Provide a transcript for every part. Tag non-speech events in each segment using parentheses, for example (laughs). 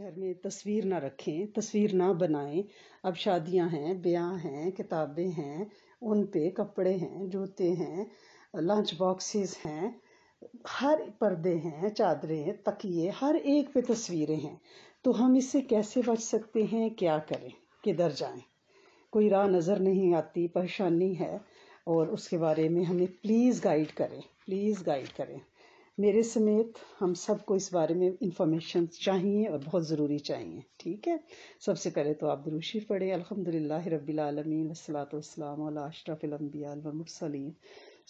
घर में तस्वीर ना रखें तस्वीर ना बनाएं अब शादियां हैं ब्याह हैं किताबें हैं उन पे कपड़े हैं जूते हैं लंच बॉक्सेस हैं हर पर्दे हैं चादरें तकिए हर एक पे तस्वीरें हैं तो हम इससे कैसे बच सकते हैं क्या करें किधर जाएं कोई राह नज़र नहीं आती परेशानी है और उसके बारे में हमें प्लीज़ गाइड करें प्लीज़ गाइड करें मेरे समेत हम सबको इस बारे में इंफॉर्मेशन चाहिए और बहुत ज़रूरी चाहिए ठीक है सबसे पहले तो आप दरूशी पढ़े अलहमदिल्ला रबीआलमीन वसलातम अशरफिलम्बियालमसलीम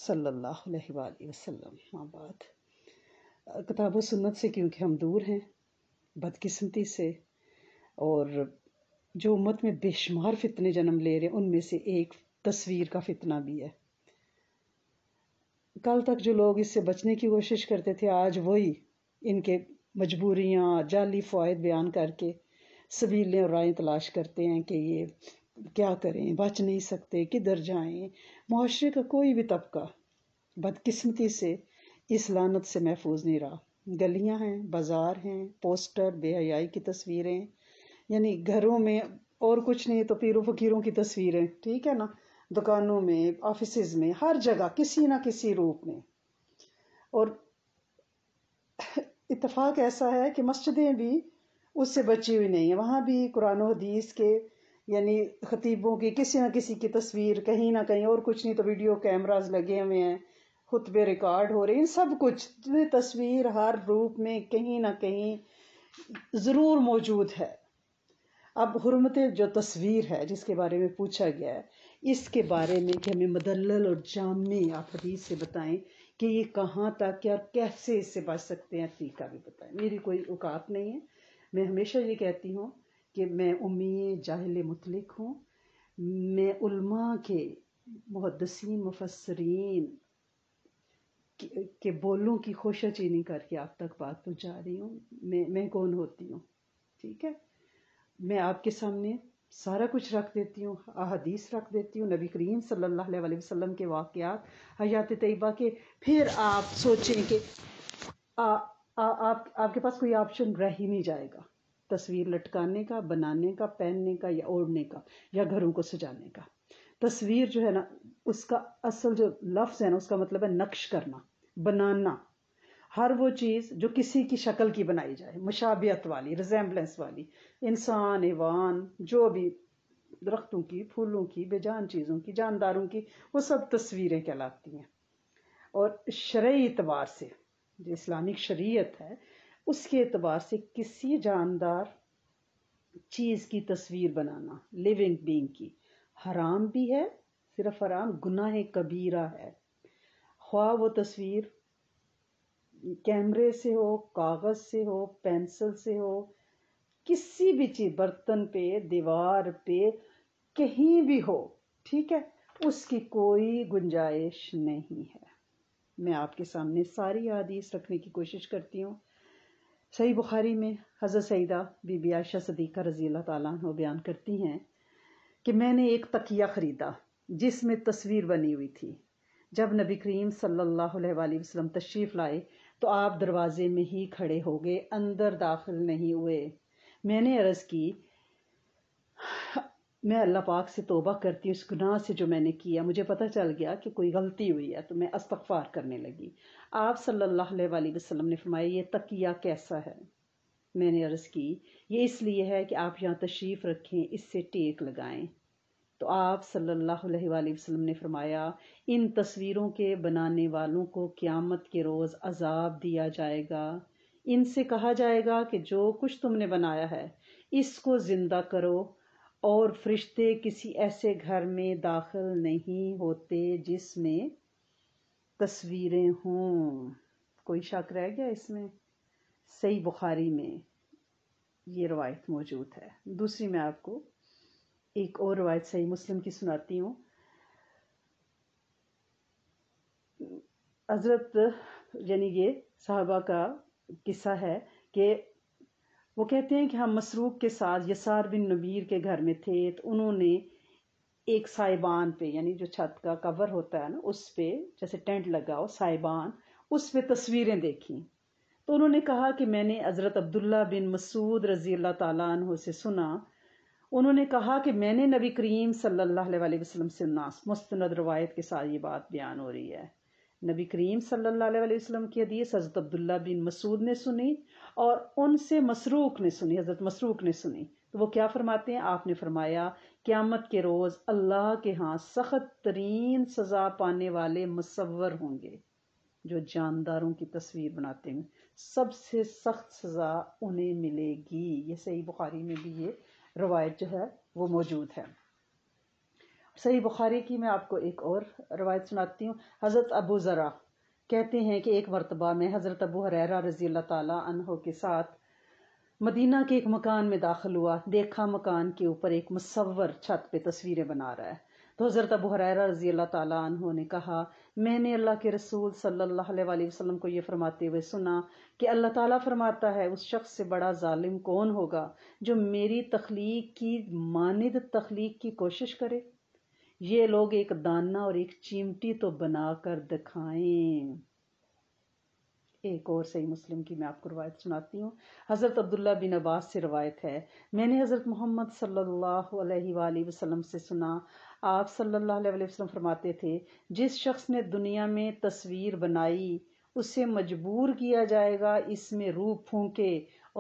सल्ला वसलम आबाद किताब सुन्नत से क्योंकि हम दूर हैं बदकिस्मती से और जो उम्मत में बेशुमार फितने जन्म ले रहे हैं उनमें से एक तस्वीर का फितना भी है कल तक जो लोग इससे बचने की कोशिश करते थे आज वही इनके मजबूरियाँ जाली फ़ायद बयान करके सबीलें और राय तलाश करते हैं कि ये क्या करें बच नहीं सकते किधर जाएं माशरे का कोई भी तबका बदकिस्मती से इस लानत से महफूज नहीं रहा गलियां हैं बाज़ार हैं पोस्टर बेहयाई की तस्वीरें यानी घरों में और कुछ नहीं तो पीरों फकीरों की तस्वीरें ठीक है ना दुकानों में ऑफिस में हर जगह किसी ना किसी रूप में और (laughs) इतफाक ऐसा है कि मस्जिदें भी उससे बची हुई नहीं है वहाँ भी कुरान हदीस के यानी खतीबों की किसी न किसी की तस्वीर कहीं ना कहीं और कुछ नहीं तो वीडियो कैमराज लगे हुए हैं खुतबे रिकॉर्ड हो रहे हैं सब कुछ तस्वीर हर रूप में कहीं ना कहीं ज़रूर मौजूद है अब हरमत जो तस्वीर है जिसके बारे में पूछा गया है इसके बारे में कि हमें मदल और जामे आप हदीस से बताएं कि ये कहाँ तक या कैसे इससे बच सकते हैं तरीका भी बताएं मेरी कोई औकात नहीं है मैं हमेशा ये कहती हूँ कि मैं उम्मीद जाहिल मुतलिक हूँ मैं उल्मा के मुहदसिन मुफसरीन के, बोलों की खोशा चीनी करके आप तक बात पहुँचा रही हूँ मैं मैं कौन होती हूँ ठीक है मैं आपके सामने सारा कुछ रख देती हूँ अहदीस रख देती हूँ नबी करीम सल्लल्लाहु अलैहि वसल्लम के वाक़ात हयात तयबा के फिर आप सोचें कि आप आपके पास कोई ऑप्शन रह ही नहीं जाएगा तस्वीर लटकाने का बनाने का पहनने का या ओढ़ने का या घरों को सजाने का तस्वीर जो है ना उसका असल जो लफ्ज़ है ना उसका मतलब है नक्श करना बनाना हर वो चीज जो किसी की शक्ल की बनाई जाए मुशाबियत वाली रिजेंबलेंस वाली इंसान ईवान जो भी दरख्तों की फूलों की बेजान चीजों की जानदारों की वो सब तस्वीरें कहलाती हैं और शर्य एतबार से जो इस्लामिक शरीयत है उसके एतबार से किसी जानदार चीज की तस्वीर बनाना लिविंग बींग की हराम भी है सिर्फ हराम गुनाह कबीरा है ख्वा वो तस्वीर कैमरे से हो कागज़ से हो पेंसिल से हो किसी भी चीज़ बर्तन पे दीवार पे कहीं भी हो ठीक है उसकी कोई गुंजाइश नहीं है मैं आपके सामने सारी हदीस रखने की कोशिश करती हूँ सही बुखारी में हज़रत सईदा बीबी आयशा सदीक़ा रज़ी अल्लाह ताला बयान करती हैं कि मैंने एक तकिया ख़रीदा जिसमें तस्वीर बनी हुई थी जब नबी करीम सल्लल्लाहु अलैहि वसल्लम तशरीफ़ लाए तो आप दरवाजे में ही खड़े हो गए अंदर दाखिल नहीं हुए मैंने अर्ज की मैं अल्लाह पाक से तोबा करती हूँ इस गुनाह से जो मैंने किया मुझे पता चल गया कि कोई गलती हुई है तो मैं अस्तफार करने लगी आप सल्लल्लाहु अलैहि वसल्लम ने फरमाया ये तकिया कैसा है मैंने अर्ज़ की ये इसलिए है कि आप यहाँ तशरीफ़ रखें इससे टेक लगाएं तो आप सल्लल्लाहु अलैहि वसल्लम ने फरमाया इन तस्वीरों के बनाने वालों को क़्यामत के रोज़ अजाब दिया जाएगा इनसे कहा जाएगा कि जो कुछ तुमने बनाया है इसको ज़िंदा करो और फरिश्ते किसी ऐसे घर में दाखिल नहीं होते जिसमें तस्वीरें हों कोई शक रह गया इसमें सही बुखारी में ये रवायत मौजूद है दूसरी मैं आपको एक और रवायत सही मुस्लिम की सुनाती हूँ हजरत यानी ये साहबा का किस्सा है कि वो कहते हैं कि हम मसरूक के साथ यसार बिन नबीर के घर में थे तो उन्होंने एक साइबान पे यानी जो छत का कवर होता है ना उस पे जैसे टेंट लगा हो साइबान उस पे तस्वीरें देखी तो उन्होंने कहा कि मैंने हज़रत अब्दुल्ला बिन मसूद रजी अल्लाह तु से सुना उन्होंने कहा कि मैंने नबी करीम सल्ला वसलम से नास मुस्तनद रवायत के साथ ये बात बयान हो रही है नबी करीम सल्ला वसलम की हदीस हज़रत अब्दुल्ला बिन मसूद ने सुनी और उनसे मसरूक ने सुनी हज़रत मसरूक ने सुनी तो वो क्या फरमाते हैं आपने फरमाया क्यामत के रोज़ अल्लाह के यहाँ सख्त तरीन सज़ा पाने वाले मसवर होंगे जो जानदारों की तस्वीर बनाते हैं सबसे सख्त सज़ा उन्हें मिलेगी ये सही बुखारी में भी ये रवायत जो है वो मौजूद है सही बुखारी की मैं आपको एक और रवायत सुनाती हूँ हज़रत अबू ज़रा कहते हैं कि एक मरतबा में हज़रत अबू हरेरा रजी अल्लाह तहों के साथ मदीना के एक मकान में दाखिल हुआ देखा मकान के ऊपर एक मसवर छत पे तस्वीरें बना रहा है तो हज़रत अबू हर रजी अल्लाह तु ने कहा मैंने अल्लाह के रसूल सल्लल्लाहु अलैहि को ये फरमाते हुए सुना कि अल्लाह ताला फरमाता है उस शख्स से बड़ा जालिम कौन होगा जो मेरी तख्लीक की मानद तख्लीक की कोशिश करे ये लोग एक दाना और एक चिमटी तो कर दिखाएं एक और सही मुस्लिम की मैं आपको रवायत सुनाती हूँ हज़रत अब्दुल्ला बिन अब्बास से रवायत है मैंने हज़रत मोहम्मद सल्लल्लाहु अलैहि वसल्लम से सुना आप सल्लल्लाहु अलैहि वसल्लम फरमाते थे जिस शख्स ने दुनिया में तस्वीर बनाई उसे मजबूर किया जाएगा इसमें रूह फूंके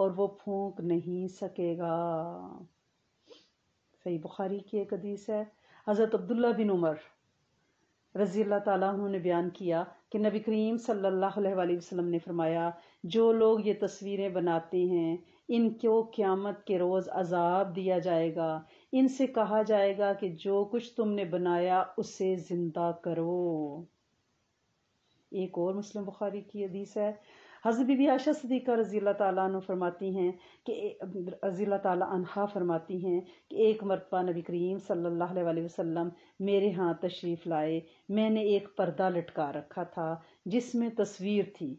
और वो फूंक नहीं सकेगा सही बुखारी की एक हदीस है हज़रत अब्दुल्ला बिन उमर रजी अल्लाह ताला ने बयान किया कि नबी करीम सल्लल्लाहु अलैहि वसल्लम ने फरमाया जो लोग ये तस्वीरें बनाते हैं इनको क़्यामत के रोज़ अजाब दिया जाएगा इनसे कहा जाएगा कि जो कुछ तुमने बनाया उसे जिंदा करो एक और मुस्लिम बुखारी की हदीस है हज़रत बीबी आशा सदीक़ा रज़ी तु फरमाती हैं कि रज़ी तहा फरमाती हैं कि एक मरतबा नबी करीम सल्ला अलैहि मेरे यहाँ तशरीफ़ लाए मैंने एक पर्दा लटका रखा था जिसमें तस्वीर थी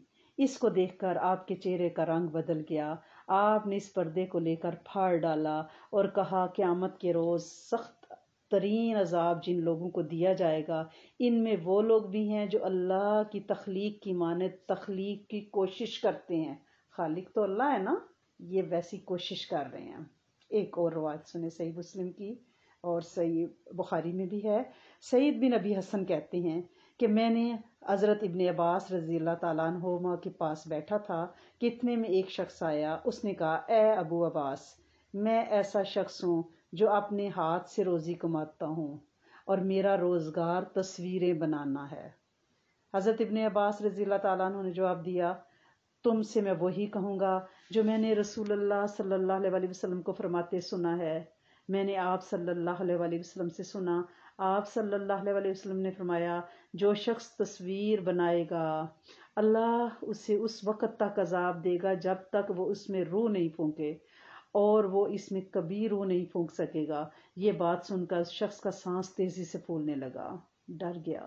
इसको देखकर आपके चेहरे का रंग बदल गया आपने इस पर्दे को लेकर फाड़ डाला और कहा क़्यामत के रोज़ सख्त तरीन अजाब जिन लोगों को दिया जाएगा इनमें वो लोग भी हैं जो अल्लाह की तख्लीक की माने तख्लीक की कोशिश करते हैं खालिक तो अल्लाह है ना ये वैसी कोशिश कर रहे हैं एक और रवायत सुने सही मुस्लिम की और सही बुखारी में भी है सईद बिन अबी हसन कहते हैं कि मैंने हज़रत इबन अब्बास रज़ी तुमा के पास बैठा था कि इतने में एक शख्स आया उसने कहा ए अबू अब्बास मैं ऐसा शख्स हूँ जो अपने हाथ से रोज़ी कमाता हूँ और मेरा रोज़गार तस्वीरें बनाना है हज़रत इबन अब्बास रज़ी तु ने जवाब दिया तुमसे मैं वही कहूँगा जो मैंने रसूल सल्ला वसलम को फरमाते सुना है मैंने आप सल्ला वसलम से सुना आप सल्लल्लाहु अलैहि वसल्लम ने फरमाया जो शख्स तस्वीर बनाएगा अल्लाह उसे उस वक़्त तक अजाब देगा जब तक वो उसमें रू नहीं फूके और वो इसमें कभी रू नहीं फूंक सकेगा ये बात सुनकर उस शख्स का सांस तेजी से फूलने लगा डर गया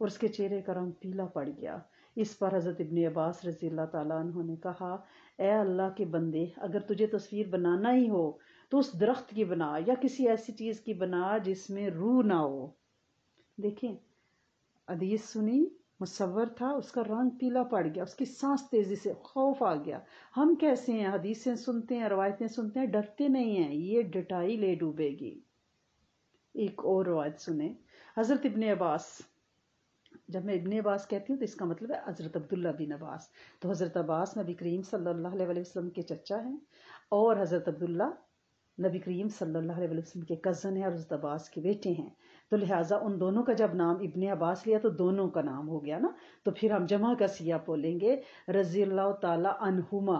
और उसके चेहरे का रंग पीला पड़ गया इस पर हज़रत इबन अब्बास रजी अल्लाह ने कहा ए अल्लाह के बंदे अगर तुझे तस्वीर बनाना ही हो तो उस दरख्त की बना या किसी ऐसी चीज़ की बना जिसमें रू ना हो देखिए अदीस सुनी मुसवर था उसका रंग पीला पड़ गया उसकी सांस तेजी से खौफ आ गया हम कैसे हैं हदीसें सुनते हैं रवायतें सुनते हैं डरते नहीं हैं ये डटाई ले डूबेगी एक और रवायत सुने हजरत इबन अब्बास जब मैं इबन अब्बास कहती हूँ तो इसका मतलब है हज़रत अब्दुल्ला बिन अब्बास तो हज़रत अब्बास नबी करीम सल्लल्लाहु अलैहि वसल्लम के चचा हैं और हज़रत अब्दुल्ला नबी करीम सल्लल्लाहु अलैहि वसल्लम के कज़न हैं और हज़रत अब्बास के बेटे हैं तो लिहाजा उन दोनों का जब नाम इबन अब्बास लिया तो दोनों का नाम हो गया ना तो फिर हम जमा का सिया बोलेंगे रजी अल्लाह तहुमा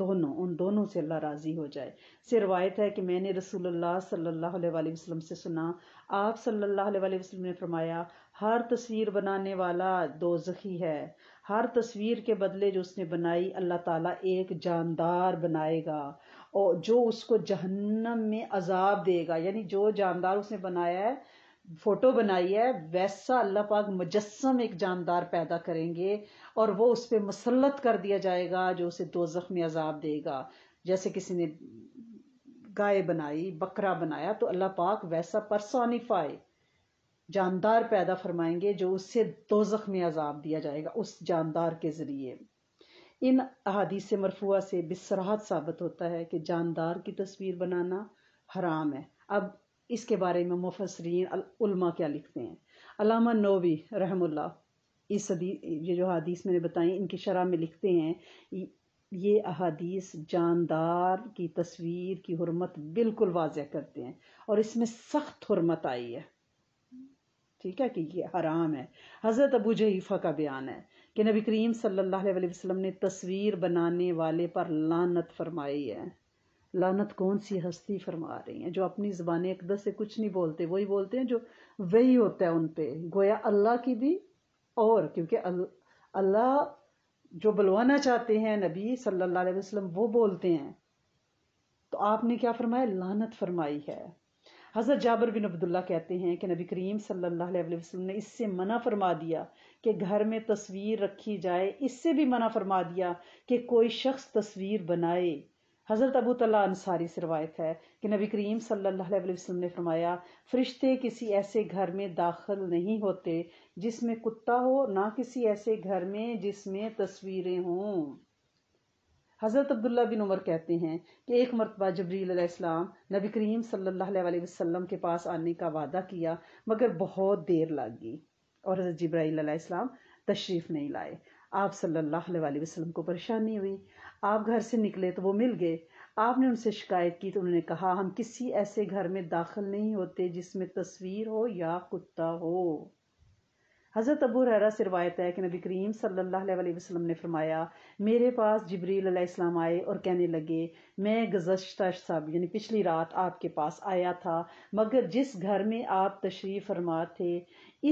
दोनों उन दोनों से अल्लाह राज़ी हो जाए से रवायत है कि मैंने रसूलुल्लाह सल्लल्लाहु अलैहि वसल्लम से सुना आप सल्लल्लाहु अलैहि वसल्लम ने फरमाया हर तस्वीर बनाने वाला दो है हर तस्वीर के बदले जो उसने बनाई अल्लाह ताला एक जानदार बनाएगा और जो उसको जहन्नम में अजाब देगा यानी जो जानदार उसने बनाया है फोटो बनाई है वैसा अल्लाह पाक मुजस्म एक जानदार पैदा करेंगे और वो उस पर मुसलत कर दिया जाएगा जो उसे दो में अजाब देगा जैसे किसी ने गाय बनाई बकरा बनाया तो अल्लाह पाक वैसा परसोनिफाई जानदार पैदा फरमाएंगे जो उससे दो में अजाब दिया जाएगा उस जानदार के ज़रिए इन अहादीस मरफुआ से बिसराहत साबित होता है कि जानदार की तस्वीर बनाना हराम है अब इसके बारे में मुफसरीन उल्मा क्या लिखते हैं अलामा नोवी रहमुल्ला इस ये जो अदीस मैंने बताई इनकी शरह में लिखते हैं ये अहादीस जानदार की तस्वीर की हरमत बिल्कुल वाजह करते हैं और इसमें सख्त हरमत आई है ठीक है कि ये हराम है हज़रत अबू जहीफ़ा का बयान है कि नबी करीम सल्लल्लाहु अलैहि वसल्लम ने तस्वीर बनाने वाले पर लानत फरमाई है लानत कौन सी हस्ती फरमा रही हैं जो अपनी ज़बान एकदस से कुछ नहीं बोलते वही बोलते हैं जो वही होता है उन पर गोया अल्लाह की भी और क्योंकि अल्लाह जो बुलवाना चाहते हैं नबी सल्लल्लाहु अलैहि वसल्लम वो बोलते हैं तो आपने क्या फरमाया लानत फरमाई है हज़रत जाबर बिन अब्दुल्ला कहते हैं कि नबी करीम सल्लल्लाहु अलैहि वसल्लम ने इससे मना फरमा दिया कि घर में तस्वीर रखी जाए इससे भी मना फरमा दिया कि कोई शख्स तस्वीर बनाए हज़रत अबू तला अंसारी से रवायत है कि नबी करीम सल्लल्लाहु अलैहि वसल्लम ने फरमाया फरिश्ते किसी ऐसे घर में दाखिल नहीं होते जिसमें कुत्ता हो ना किसी ऐसे घर में जिसमें तस्वीरें हों हज़रत अब्दुल्ला बिन उमर कहते हैं कि एक मरतबा जबरीलाम नबी करीम सल्लल्लाहु अलैहि वसल्लम के पास आने का वादा किया मगर बहुत देर लगी और हज़रत जब्राईलाम तशरीफ़ नहीं लाए आप सल्लल्लाहु अलैहि वसल्लम को परेशानी हुई आप घर से निकले तो वो मिल गए आपने उनसे शिकायत की तो उन्होंने कहा हम किसी ऐसे घर में दाखिल नहीं होते जिसमें तस्वीर हो या कुत्ता हो हज़रत अबू रहरा से रवायत है कि नबी करीम सल्लल्लाहु अलैहि वसल्लम ने फरमाया मेरे पास जबरील आए और कहने लगे मैं गुजशत सब यानी पिछली रात आपके पास आया था मगर जिस घर में आप तशरीफ़ फरमा थे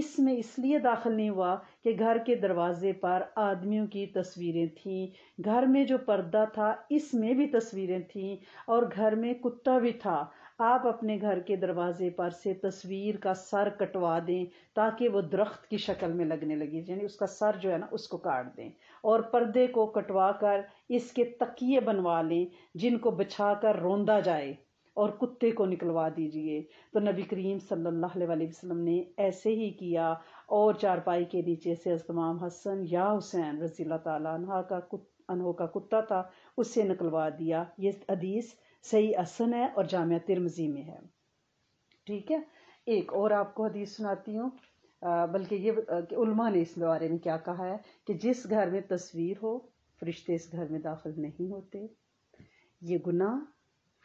इसमें इसलिए दाखिल नहीं हुआ कि घर के दरवाजे पर आदमियों की तस्वीरें थीं घर में जो पर्दा था इसमें भी तस्वीरें थीं और घर में कुत्ता भी था आप अपने घर के दरवाजे पर से तस्वीर का सर कटवा दें ताकि वो दरख्त की शक्ल में लगने लगे यानी उसका सर जो है ना उसको काट दें और पर्दे को कटवा कर इसके तकिए बनवा लें जिनको बिछा कर रोंदा जाए और कुत्ते को निकलवा दीजिए तो नबी करीम सल्लल्लाहु अलैहि वसल्लम ने ऐसे ही किया और चारपाई के नीचे से अजतमाम हसन या हुसैन रजील्ला तला का अनहो का कुत्ता था उससे निकलवा दिया ये अदीस सही असन है और जामिया तिरमजी में है ठीक है एक और आपको हदीस सुनाती हूँ बल्कि ये कि उल्मा ने इस बारे में क्या कहा है कि जिस घर में तस्वीर हो फरिश्ते इस घर में दाखिल नहीं होते ये गुनाह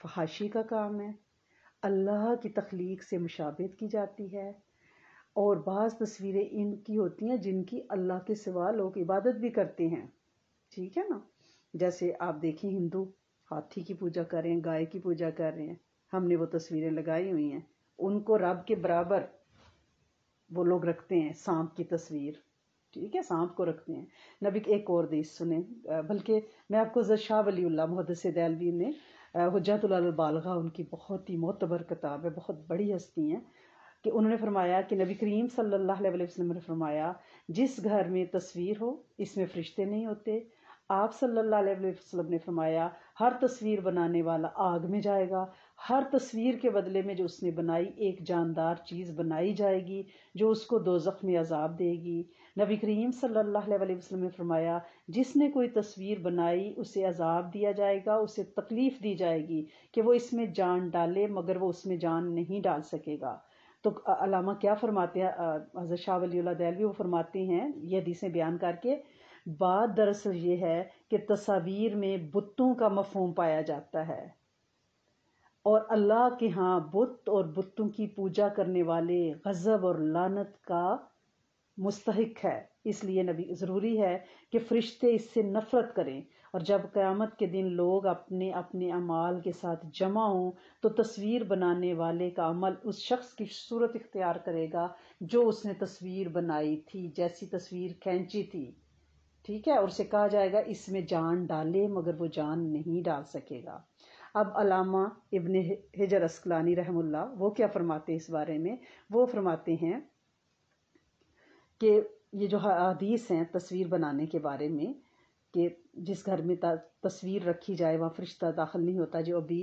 फहाशी का काम है अल्लाह की तख्लीक से मुशाबत की जाती है और बाज़ तस्वीरें इनकी होती हैं जिनकी अल्लाह के सिवा लोग इबादत भी करते हैं ठीक है ना जैसे आप देखें हिंदू हाथी की पूजा कर रहे हैं गाय की पूजा कर रहे हैं हमने वो तस्वीरें लगाई हुई हैं उनको रब के बराबर वो लोग रखते हैं सांप की तस्वीर ठीक है सांप को रखते हैं नबी एक और देश सुने बल्कि मैं आपको जरशाह वलील्ला मुहदस दैलवी ने हजतुल्बालगा उनकी बहुत ही मोतबर किताब है बहुत बड़ी हस्ती हैं कि उन्होंने फरमाया कि नबी करीम सल्लल्लाहु अलैहि वसल्लम ने फरमाया जिस घर में तस्वीर हो इसमें फरिश्ते नहीं होते आप सल्लल्लाहु अलैहि वसल्लम ने फरमाया हर तस्वीर बनाने वाला आग में जाएगा हर तस्वीर के बदले में जो उसने बनाई एक जानदार चीज़ बनाई जाएगी जो उसको दो में अजाब देगी नबी करीम सल्लल्लाहु अलैहि वसल्लम ने फरमाया जिसने कोई तस्वीर बनाई उसे अजाब दिया जाएगा उसे तकलीफ़ दी जाएगी कि वो इसमें जान डाले मगर वो उसमें जान नहीं डाल सकेगा तो अलामा क्या फरमाते हैं हजरत शाह वली दहलवी वो फरमाते हैं यह हदीसें बयान करके बात दरअसल ये है कि तस्वीर में बुतों का मफहम पाया जाता है और अल्लाह के यहाँ बुत और बुतों की पूजा करने वाले गज़ब और लानत का मुस्तक है इसलिए नबी ज़रूरी है कि फरिश्ते इससे नफ़रत करें और जब क़यामत के दिन लोग अपने अपने अमाल के साथ जमा हों तो तस्वीर बनाने वाले का अमल उस शख्स की सूरत इख्तियार करेगा जो उसने तस्वीर बनाई थी जैसी तस्वीर खींची थी ठीक है और उसे कहा जाएगा इसमें जान डाले मगर वो जान नहीं डाल सकेगा अब अलामा इबन हिजर असकलानी रहमुल्ला वो क्या फरमाते हैं इस बारे में वो फरमाते हैं कि ये जो हदीस हैं तस्वीर बनाने के बारे में कि जिस घर में तस्वीर रखी जाए वहाँ फरिश्ता दाखिल नहीं होता जो अभी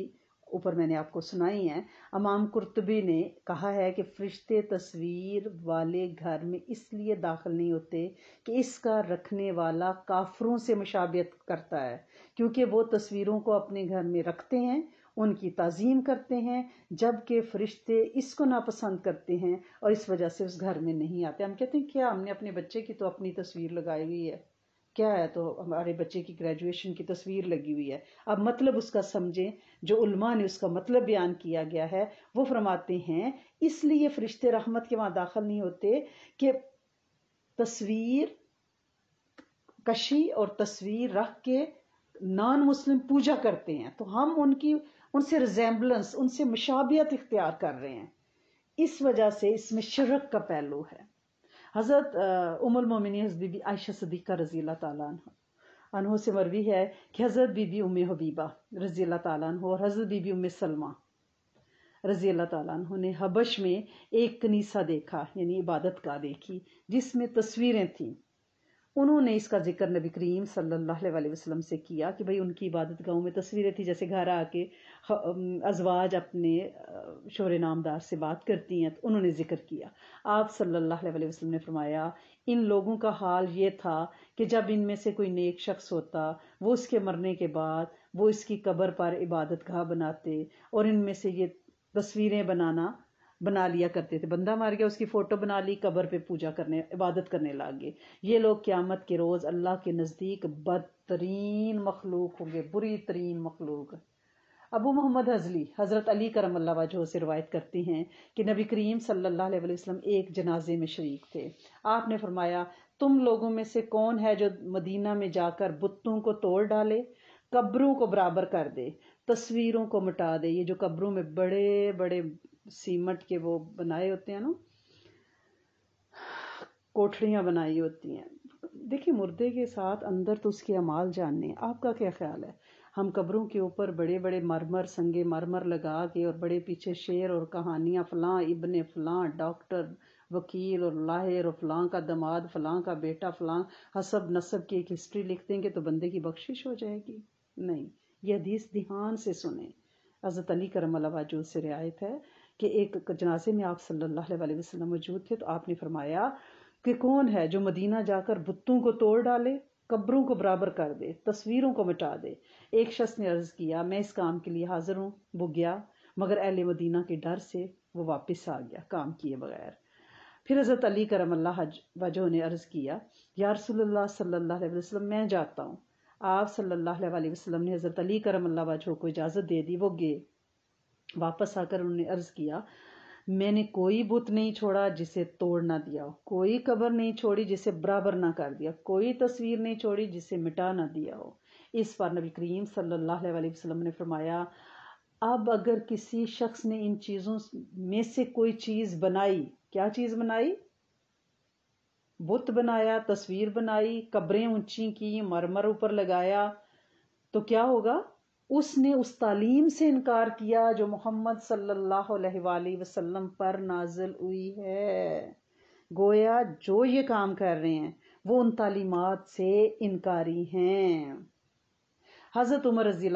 ऊपर मैंने आपको सुनाई हैं अमाम कुर्तबी ने कहा है कि फरिश्ते तस्वीर वाले घर में इसलिए दाखिल नहीं होते कि इसका रखने वाला काफरों से मुशाबियत करता है क्योंकि वो तस्वीरों को अपने घर में रखते हैं उनकी तज़ीम करते हैं जबकि फरिश्ते इसको नापसंद करते हैं और इस वजह से उस घर में नहीं आते हम कहते हैं क्या हमने अपने बच्चे की तो अपनी तस्वीर लगाई हुई है क्या है तो हमारे बच्चे की ग्रेजुएशन की तस्वीर लगी हुई है अब मतलब उसका समझें जो उल्मा ने उसका मतलब बयान किया गया है वो फरमाते हैं इसलिए फरिश्ते रहमत के वहाँ दाखिल नहीं होते कि तस्वीर कशी और तस्वीर रख के नॉन मुस्लिम पूजा करते हैं तो हम उनकी उनसे रिजेंबलेंस उनसे मुशाबियत इख्तियार कर रहे हैं इस वजह से इसमें शरक का पहलू है हज़रत उमोमिन बीबी आयशा सदीक़ा रजी तहों से मरवी है कि हज़रत बीबी उम हबीबा रजी तन और हज़रत बीबी उम सलमा रजी अल्लाह तह ने हबश में एक कनीसा देखा यानी इबादत का देखी जिसमें तस्वीरें थीं उन्होंने इसका जिक्र नबी करीम सल्ला वसलम से किया कि भाई उनकी इबादत गाहों में तस्वीरें थी जैसे घर आके अजवाज अपने शोर नामदार से बात करती हैं तो उन्होंने जिक्र किया आप सल्ला वसलम ने फरमाया इन लोगों का हाल ये था कि जब इनमें से कोई नेक शख्स होता वो उसके मरने के बाद वो इसकी कबर पर इबादत गाह बनाते और इनमें से ये तस्वीरें बनाना बना लिया करते थे बंदा मार गया उसकी फोटो बना ली कब्र पे पूजा करने इबादत करने लग गए ये लोग क्यामत के रोज अल्लाह के नज़दीक बदतरीन मखलूक होंगे बुरी तरीन मखलूक अबू मोहम्मद हजली हज़रत अली करम अल्लाह वजह से रवायत करती हैं कि नबी करीम सल्लल्लाहु अलैहि वसल्लम एक जनाजे में शरीक थे आपने फरमाया तुम लोगों में से कौन है जो मदीना में जाकर बुतों को तोड़ डाले कब्रों को बराबर कर दे तस्वीरों को मिटा दे ये जो कब्रों में बड़े बड़े सीमट के वो बनाए होते हैं ना कोठड़ियाँ बनाई होती हैं देखिए मुर्दे के साथ अंदर तो उसके अमाल जानने आपका क्या ख्याल है हम कब्रों के ऊपर बड़े बड़े मरमर संगे मरमर लगा के और बड़े पीछे शेर और कहानियाँ फलां इबन फलां डॉक्टर वकील और लाहिर और फलां का दमाद फलां का बेटा फलां हसब नसब की एक हिस्ट्री लिख देंगे तो बंदे की बख्शिश हो जाएगी नहीं यह हदीस ध्यान से सुने हज़रत अली करम से रियायत है कि एक जनाजे में आप सल्लल्लाहु अलैहि वसल्लम मौजूद थे तो आपने फरमाया कि कौन है जो मदीना जाकर बुतों को तोड़ डाले कब्रों को बराबर कर दे तस्वीरों को मिटा दे एक शख्स ने अर्ज किया मैं इस काम के लिए हाजिर हूँ वो गया मगर अहल मदीना के डर से वो वापस आ गया काम किए बगैर फिर हजरत अली करम वजह ने अर्ज किया यार रसोल्ला सल्ला वसलम मैं जाता हूँ आप सल्लल्लाहु अलैहि वसल्लम ने हजरत अली करम वजह को इजाज़त दे दी वो गए वापस आकर उन्होंने अर्ज किया मैंने कोई बुत नहीं छोड़ा जिसे तोड़ ना दिया हो कोई कबर नहीं छोड़ी जिसे बराबर ना कर दिया कोई तस्वीर नहीं छोड़ी जिसे मिटा ना दिया हो इस पर नबी करीम सल्लल्लाहु अलैहि वसल्लम ने फरमाया अब अगर किसी शख्स ने इन चीज़ों में से कोई चीज़ बनाई क्या चीज़ बनाई बुत बनाया तस्वीर बनाई कब्रें ऊंची की मरमर ऊपर लगाया तो क्या होगा उसने उस तालीम से इनकार किया जो मोहम्मद सल्लल्लाहु वसलम पर नाजिल हुई है गोया जो ये काम कर रहे हैं वो उन तालीमत से इनकारी हैं हज़रत उमर रजी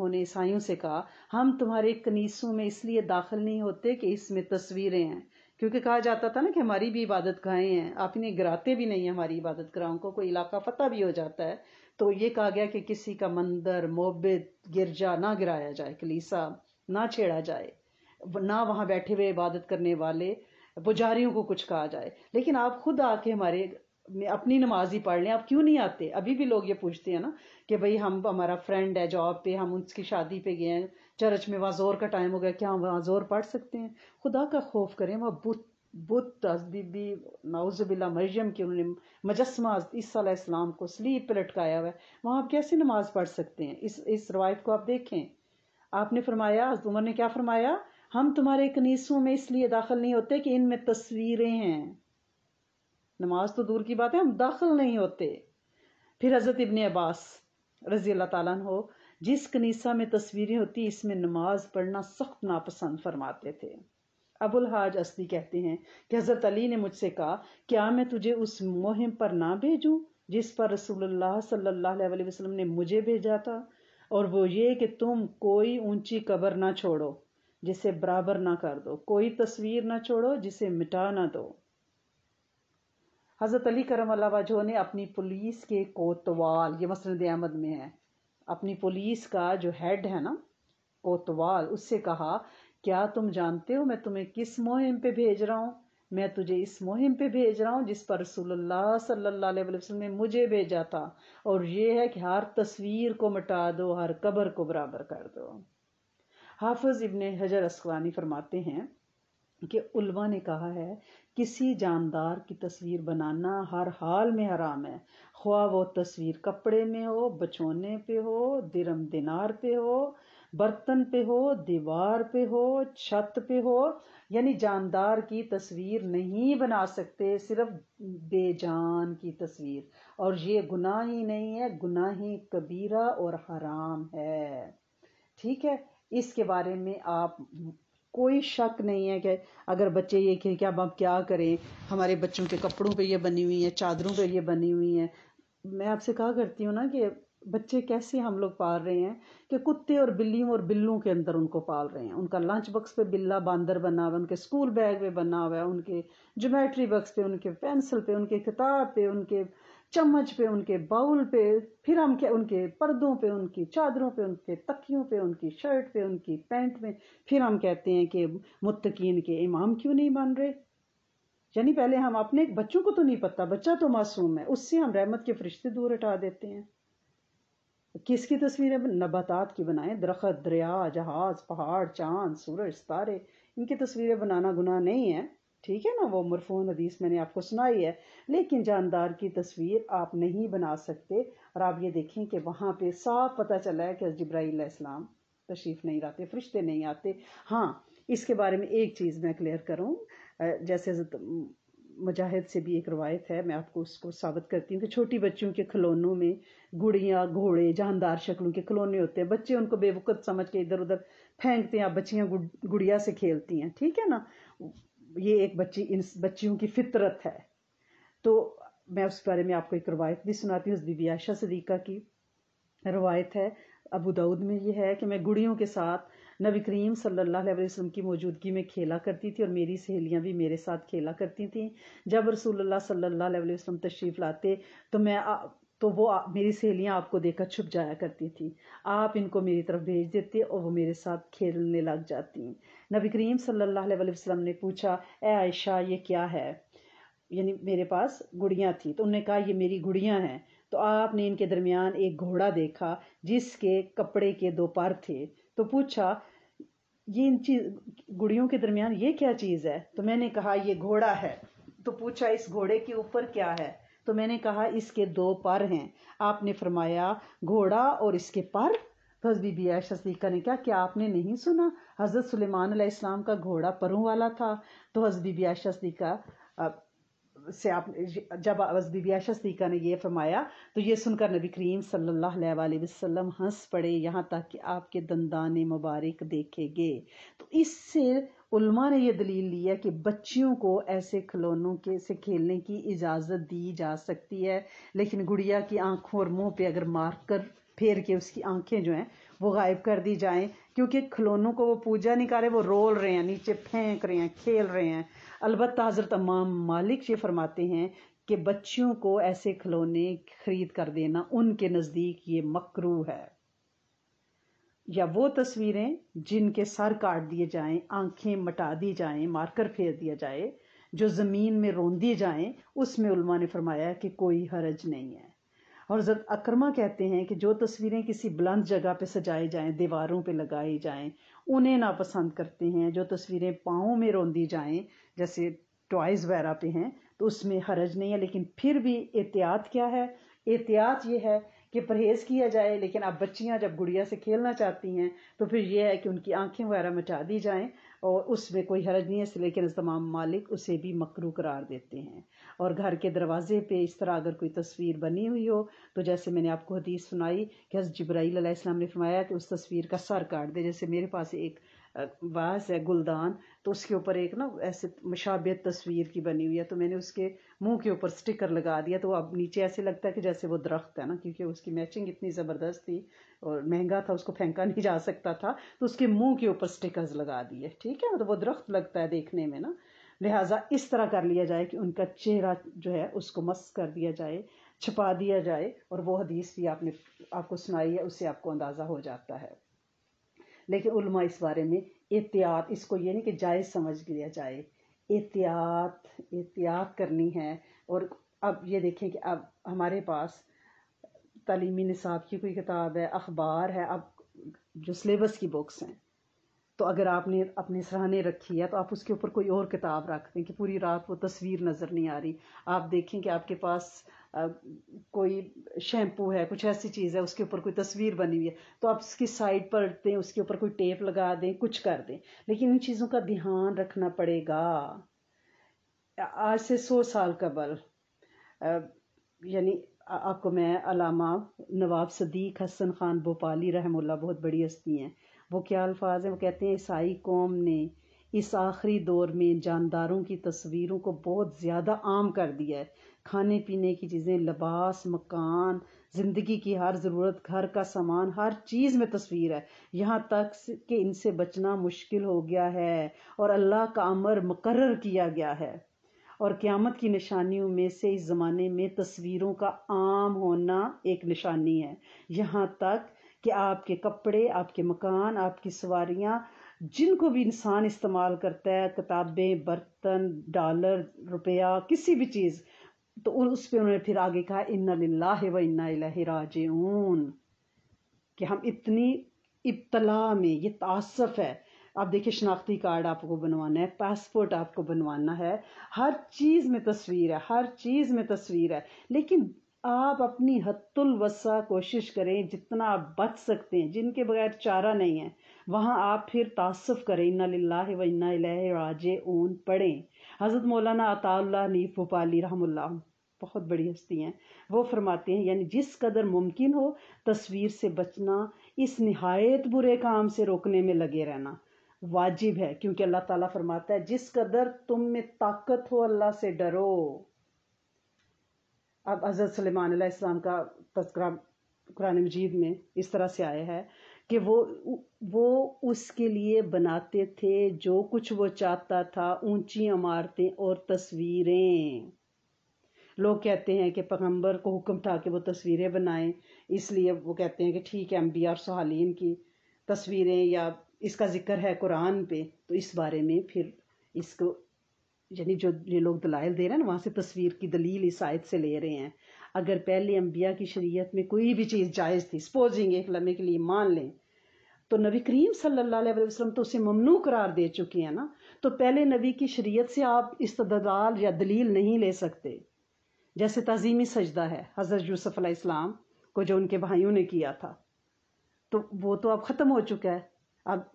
तु ने ईसाइयों से कहा हम तुम्हारे कनीसों में इसलिए दाखिल नहीं होते कि इसमें तस्वीरें हैं क्योंकि कहा जाता था ना कि हमारी भी इबादत गाहें हैं आपने गिराते भी नहीं हमारी इबादत ग्राहों को कोई इलाका पता भी हो जाता है तो ये कहा गया कि किसी का मंदिर मोबिद गिरजा ना गिराया जाए कलीसा ना छेड़ा जाए ना वहाँ बैठे हुए इबादत करने वाले पुजारियों को कुछ कहा जाए लेकिन आप खुद आके हमारे अपनी नमाज ही पढ़ लें आप क्यों नहीं आते अभी भी लोग ये पूछते हैं ना कि भाई हम हमारा फ्रेंड है जॉब पे हम उसकी शादी पे गए हैं चर्च में वहाँ जोर का टाइम हो गया क्या हम वहाँ जोर पढ़ सकते हैं खुदा का खौफ करें वह बुत बुत बीबी नाउजबिल्ला मरियम की उन्होंने मुजस्मा ईसीम को स्लीप लटकाया हुआ है वहाँ आप कैसे नमाज पढ़ सकते हैं इस इस रवायत को आप देखें आपने फरमाया उमर ने क्या फरमाया हम तुम्हारे कनीसों में इसलिए दाखिल नहीं होते कि इनमें तस्वीरें हैं नमाज तो दूर की बात है हम दाखिल नहीं होते फिर हज़रत इबन अब्बास रजी अल्लाह तला हो जिस कनीसा में तस्वीरें होती इसमें नमाज पढ़ना सख्त नापसंद फरमाते थे अबुल हाज असदी कहते हैं कि हज़रत अली ने मुझसे कहा क्या मैं तुझे उस मुहिम पर ना भेजूं जिस पर रसूलुल्लाह सल्लल्लाहु अलैहि वसल्लम ने मुझे भेजा था और वो ये कि तुम कोई ऊंची कबर ना छोड़ो जिसे बराबर ना कर दो कोई तस्वीर ना छोड़ो जिसे मिटा ना दो हज़रत अली करम वजह ने अपनी पुलिस के कोतवाल ये मसंद अहमद में है अपनी पुलिस का जो हेड है ना कोतवाल उससे कहा क्या तुम जानते हो मैं तुम्हें किस मुहिम पे भेज रहा हूँ मैं तुझे इस मुहिम पे भेज रहा हूँ जिस पर रसूलुल्लाह सल्लल्लाहु अलैहि वसल्लम ने मुझे भेजा था और ये है कि हर तस्वीर को मिटा दो हर कब्र को बराबर कर दो हाफज इबन हजर असवानी फरमाते हैं कि उलमा ने कहा है किसी जानदार की तस्वीर बनाना हर हाल में हराम है ख्वा वो तस्वीर कपड़े में हो बचोने पे हो दिरम दिनार पे हो बर्तन पे हो दीवार पे हो छत पे हो यानी जानदार की तस्वीर नहीं बना सकते सिर्फ बेजान की तस्वीर और ये गुनाह ही नहीं है गुनाह ही कबीरा और हराम है ठीक है इसके बारे में आप कोई शक नहीं है कि अगर बच्चे ये कहें कि अब आप क्या करें हमारे बच्चों के कपड़ों पे ये बनी हुई है चादरों पे ये बनी हुई है मैं आपसे कहा करती हूँ ना कि बच्चे कैसे हम लोग पाल रहे हैं कि कुत्ते और बिल्लियों और बिल्लों के अंदर उनको पाल रहे हैं उनका लंच बॉक्स पे बिल्ला बांदर बना हुआ है उनके स्कूल बैग पे बना हुआ है उनके जोमेट्री बॉक्स पे उनके पेंसिल पे उनके किताब पे उनके चम्मच पे उनके बाउल पे फिर हम क्या उनके पर्दों पे उनकी चादरों पे उनके तकियों पे उनकी शर्ट पे उनकी पैंट में फिर हम कहते हैं कि मुत्तकीन के इमाम क्यों नहीं बन रहे यानी पहले हम अपने बच्चों को तो नहीं पता बच्चा तो मासूम है उससे हम रहमत के फरिश्ते दूर हटा देते हैं किसकी तस्वीरें नबातात की बनाएं दरख्त दरिया जहाज पहाड़ चांद सूरज तारे इनकी तस्वीरें बनाना गुनाह नहीं है ठीक है ना वो मरफून हदीस मैंने आपको सुनाई है लेकिन जानदार की तस्वीर आप नहीं बना सकते और आप ये देखें कि वहाँ पे साफ पता चला है कि जब्राईसम तशरीफ़ नहीं लाते फरिश्ते नहीं आते हाँ इसके बारे में एक चीज़ मैं क्लियर करूँ जैसे मुजाहिद से भी एक रवायत है मैं आपको उसको साबित करती हूँ कि छोटी बच्चियों के खिलौनों में गुड़ियाँ घोड़े जानदार शक्लों के खिलौने होते हैं बच्चे उनको बेवकत समझ के इधर उधर फेंकते हैं आप बच्चियाँ गुड़िया से खेलती हैं ठीक है ना ये एक बच्ची इन बच्चियों की फितरत है तो मैं उस बारे में आपको एक रवायत भी सुनाती हूँ बीबी आयशा सदीका की रवायत है अबू दाऊद में यह है कि मैं गुड़ियों के साथ नबी करीम सल्लल्लाहु अलैहि वसल्लम की मौजूदगी में खेला करती थी और मेरी सहेलियां भी मेरे साथ खेला करती थी जब रसूलुल्लाह सल्लल्लाहु अलैहि वसल्लम तशरीफ़ लाते तो मैं तो वो मेरी सहेलियां आपको देखकर छुप जाया करती थी आप इनको मेरी तरफ भेज देते और वो मेरे साथ खेलने लग जाती नबी करीम सल्लल्लाहु अलैहि वसल्लम ने पूछा ए आयशा ये क्या है यानी मेरे पास गुड़ियाँ थी तो उन्होंने कहा ये मेरी गुड़ियाँ हैं तो आपने इनके दरमियान एक घोड़ा देखा जिसके कपड़े के दो पर थे तो पूछा ये इन चीज गुड़ियों के दरमियान ये क्या चीज है तो मैंने कहा ये घोड़ा है तो पूछा इस घोड़े के ऊपर क्या है तो मैंने कहा इसके दो पर हैं आपने फरमाया घोड़ा और इसके पर तो बीबी बिया सदीका ने कहा क्या आपने नहीं सुना हजरत सुलेमान अलैहिस्सलाम का घोड़ा परों वाला था तो हजबी बिया सदीका से आप जब बीबी आशा सदीका ने यह फरमाया तो ये सुनकर नबी करीम सल्ला वसलम हंस पड़े यहाँ तक कि आपके दंदान मुबारक देखेंगे तो इससे उल्मा ने यह दलील ली है कि बच्चियों को ऐसे खिलौनों के से खेलने की इजाज़त दी जा सकती है लेकिन गुड़िया की आंखों और मुंह पे अगर मार कर फेर के उसकी आंखें जो हैं वो गायब कर दी जाए क्योंकि खिलौनों को वो पूजा नहीं कर रहे वो रोल रहे हैं नीचे फेंक रहे हैं खेल रहे हैं अलबत्त हज़रत तमाम मालिक ये फरमाते हैं कि बच्चियों को ऐसे खिलौने खरीद कर देना उनके नज़दीक ये मकरू है या वो तस्वीरें जिनके सर काट दिए जाएं आंखें मटा दी जाएं मार्कर फेर दिया जाए जो ज़मीन में रोंदी जाएं उसमें उल्मा ने फरमाया कि कोई हरज नहीं है और हज़रत अक्रमा कहते हैं कि जो तस्वीरें किसी बुलंद जगह पे सजाई जाएं दीवारों पे लगाई जाएं उन्हें नापसंद करते हैं जो तस्वीरें पाँव में रोंदी जाएं जैसे टॉयज़ वगैरह पे हैं तो उसमें हरज नहीं है लेकिन फिर भी एहतियात क्या है एहतियात ये है कि परहेज़ किया जाए लेकिन अब बच्चियाँ जब गुड़िया से खेलना चाहती हैं तो फिर यह है कि उनकी आँखें वगैरह मिटा दी जाएँ और उसमें कोई हरज नहीं है लेकिन तमाम मालिक उसे भी मकरू करार देते हैं और घर के दरवाजे पे इस तरह अगर कोई तस्वीर बनी हुई हो तो जैसे मैंने आपको हदीस सुनाई कि हज़ जब्राईम ने फरमाया कि उस तस्वीर का सर काट दे जैसे मेरे पास एक बास है गुलदान तो उसके ऊपर एक ना ऐसे मशाबियत तस्वीर की बनी हुई है तो मैंने उसके मुंह के ऊपर स्टिकर लगा दिया तो अब नीचे ऐसे लगता है कि जैसे वो दरख्त है ना क्योंकि उसकी मैचिंग इतनी ज़बरदस्त थी और महंगा था उसको फेंका नहीं जा सकता था तो उसके मुंह के ऊपर स्टिकर्स लगा दिए ठीक है ना मतलब तो वो दरख्त लगता है देखने में ना लिहाजा इस तरह कर लिया जाए कि उनका चेहरा जो है उसको मस्त कर दिया जाए छुपा दिया जाए और वो हदीस भी आपने आपको सुनाई है उससे आपको अंदाज़ा हो जाता है लेकिन उलमा इस बारे में एहतियात इसको ये नहीं कि जायज़ समझ लिया जाए एहतियात एहतियात करनी है और अब ये देखें कि अब हमारे पास तलीमी निसाब की कोई किताब है अखबार है अब जो सिलेबस की बुक्स हैं तो अगर आपने अपने सराहने रखी है तो आप उसके ऊपर कोई और किताब रख दें कि पूरी रात वो तस्वीर नज़र नहीं आ रही आप देखें कि आपके पास कोई शैम्पू है कुछ ऐसी चीज़ है उसके ऊपर कोई तस्वीर बनी हुई है तो आप उसकी साइड पर दें उसके ऊपर कोई टेप लगा दें कुछ कर दें लेकिन इन चीज़ों का ध्यान रखना पड़ेगा आज से सौ साल कबल यानी आपको मैं अलामा नवाब सदीक हसन खान भोपाली रहमुल्ला बहुत बड़ी हस्ती हैं वो क्या अल्फाज हैं वो कहते हैं ईसाई कौम ने इस आखिरी दौर में जानदारों की तस्वीरों को बहुत ज़्यादा आम कर दिया है खाने पीने की चीज़ें लिबास मकान ज़िंदगी की हर ज़रूरत घर का सामान हर चीज़ में तस्वीर है यहाँ तक कि इनसे बचना मुश्किल हो गया है और अल्लाह का अमर मुकर किया गया है और क़्यामत की निशानियों में से इस ज़माने में तस्वीरों का आम होना एक निशानी है यहाँ तक कि आपके कपड़े आपके मकान आपकी सवारियाँ जिनको भी इंसान इस्तेमाल करता है किताबें बर्तन डॉलर रुपया किसी भी चीज़ तो उस पर उन्होंने फिर आगे कहा इन्ना लाला व इन्ना राज कि हम इतनी इब्तला में ये तासफ़ है आप देखिए शनाख्ती कार्ड आपको बनवाना है पासपोर्ट आपको बनवाना है हर चीज़ में तस्वीर है हर चीज़ में तस्वीर है लेकिन आप अपनी हतुल वसा कोशिश करें जितना आप बच सकते हैं जिनके बगैर चारा नहीं है वहाँ आप फिर तसफ़ करें इन्ना लाला व इन्ना राज ऊन पढ़ें हज़रत मौलाना अताउल्ला नी भोपाली रहमुल्ला बहुत बड़ी हस्ती हैं वो फरमाते हैं यानी जिस कदर मुमकिन हो तस्वीर से बचना इस नहायत बुरे काम से रोकने में लगे रहना वाजिब है क्योंकि अल्लाह ताला फरमाता है जिस कदर तुम में ताकत हो अल्लाह से डरो अब अजर सलेमान का तस्करा कुरान मजीद में इस तरह से आया है कि वो वो उसके लिए बनाते थे जो कुछ वो चाहता था ऊंची इमारतें और तस्वीरें लोग कहते हैं कि पैगम्बर को हुक्म था कि वो तस्वीरें बनाएं इसलिए वो कहते हैं कि ठीक है अम्बिया और सहालीन की तस्वीरें या इसका जिक्र है कुरान पे तो इस बारे में फिर इसको यानी जो ये लोग दलाइल दे रहे हैं ना वहाँ से तस्वीर की दलील इस आयत से ले रहे हैं अगर पहले अम्बिया की शरीयत में कोई भी चीज़ जायज़ थी सपोजिंग एक लम्हे के लिए मान लें तो नबी करीम सल्लल्लाहु अलैहि वसल्लम तो उसे ममनू करार दे चुके हैं ना तो पहले नबी की शरीयत से आप इस्तदाल या दलील नहीं ले सकते जैसे तज़ीमी सजदा है हज़रत यूसुफ़ इस्लाम को जो उनके भाइयों ने किया था तो वो तो अब ख़त्म हो चुका है अब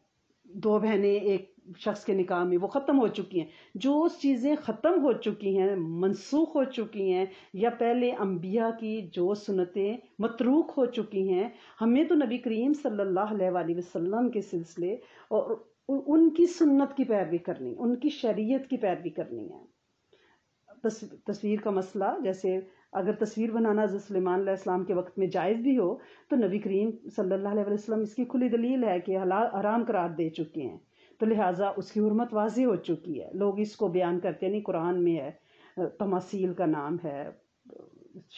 दो बहनें एक शख्स के निकाह में वो ख़त्म हो चुकी हैं जो चीज़ें ख़त्म हो चुकी हैं मनसूख हो चुकी हैं या पहले अम्बिया की जो सुनतें मतरूक हो चुकी हैं हमें तो नबी करीम सल्ला वसम के सिलसिले और उनकी सुन्नत की पैरवी करनी उनकी शरीयत की पैरवी करनी है तस्वीर का मसला जैसे अगर तस्वीर बनाना हज़रत सलेमान के वक्त में जायज़ भी हो तो नबी करीम सल्लल्लाहु अलैहि वसल्लम इसकी खुली दलील है कि हलाल आराम करार दे चुके हैं तो लिहाजा उसकी हरमत वाजी हो चुकी है लोग इसको बयान करते नहीं कुरान में है तमासील का नाम है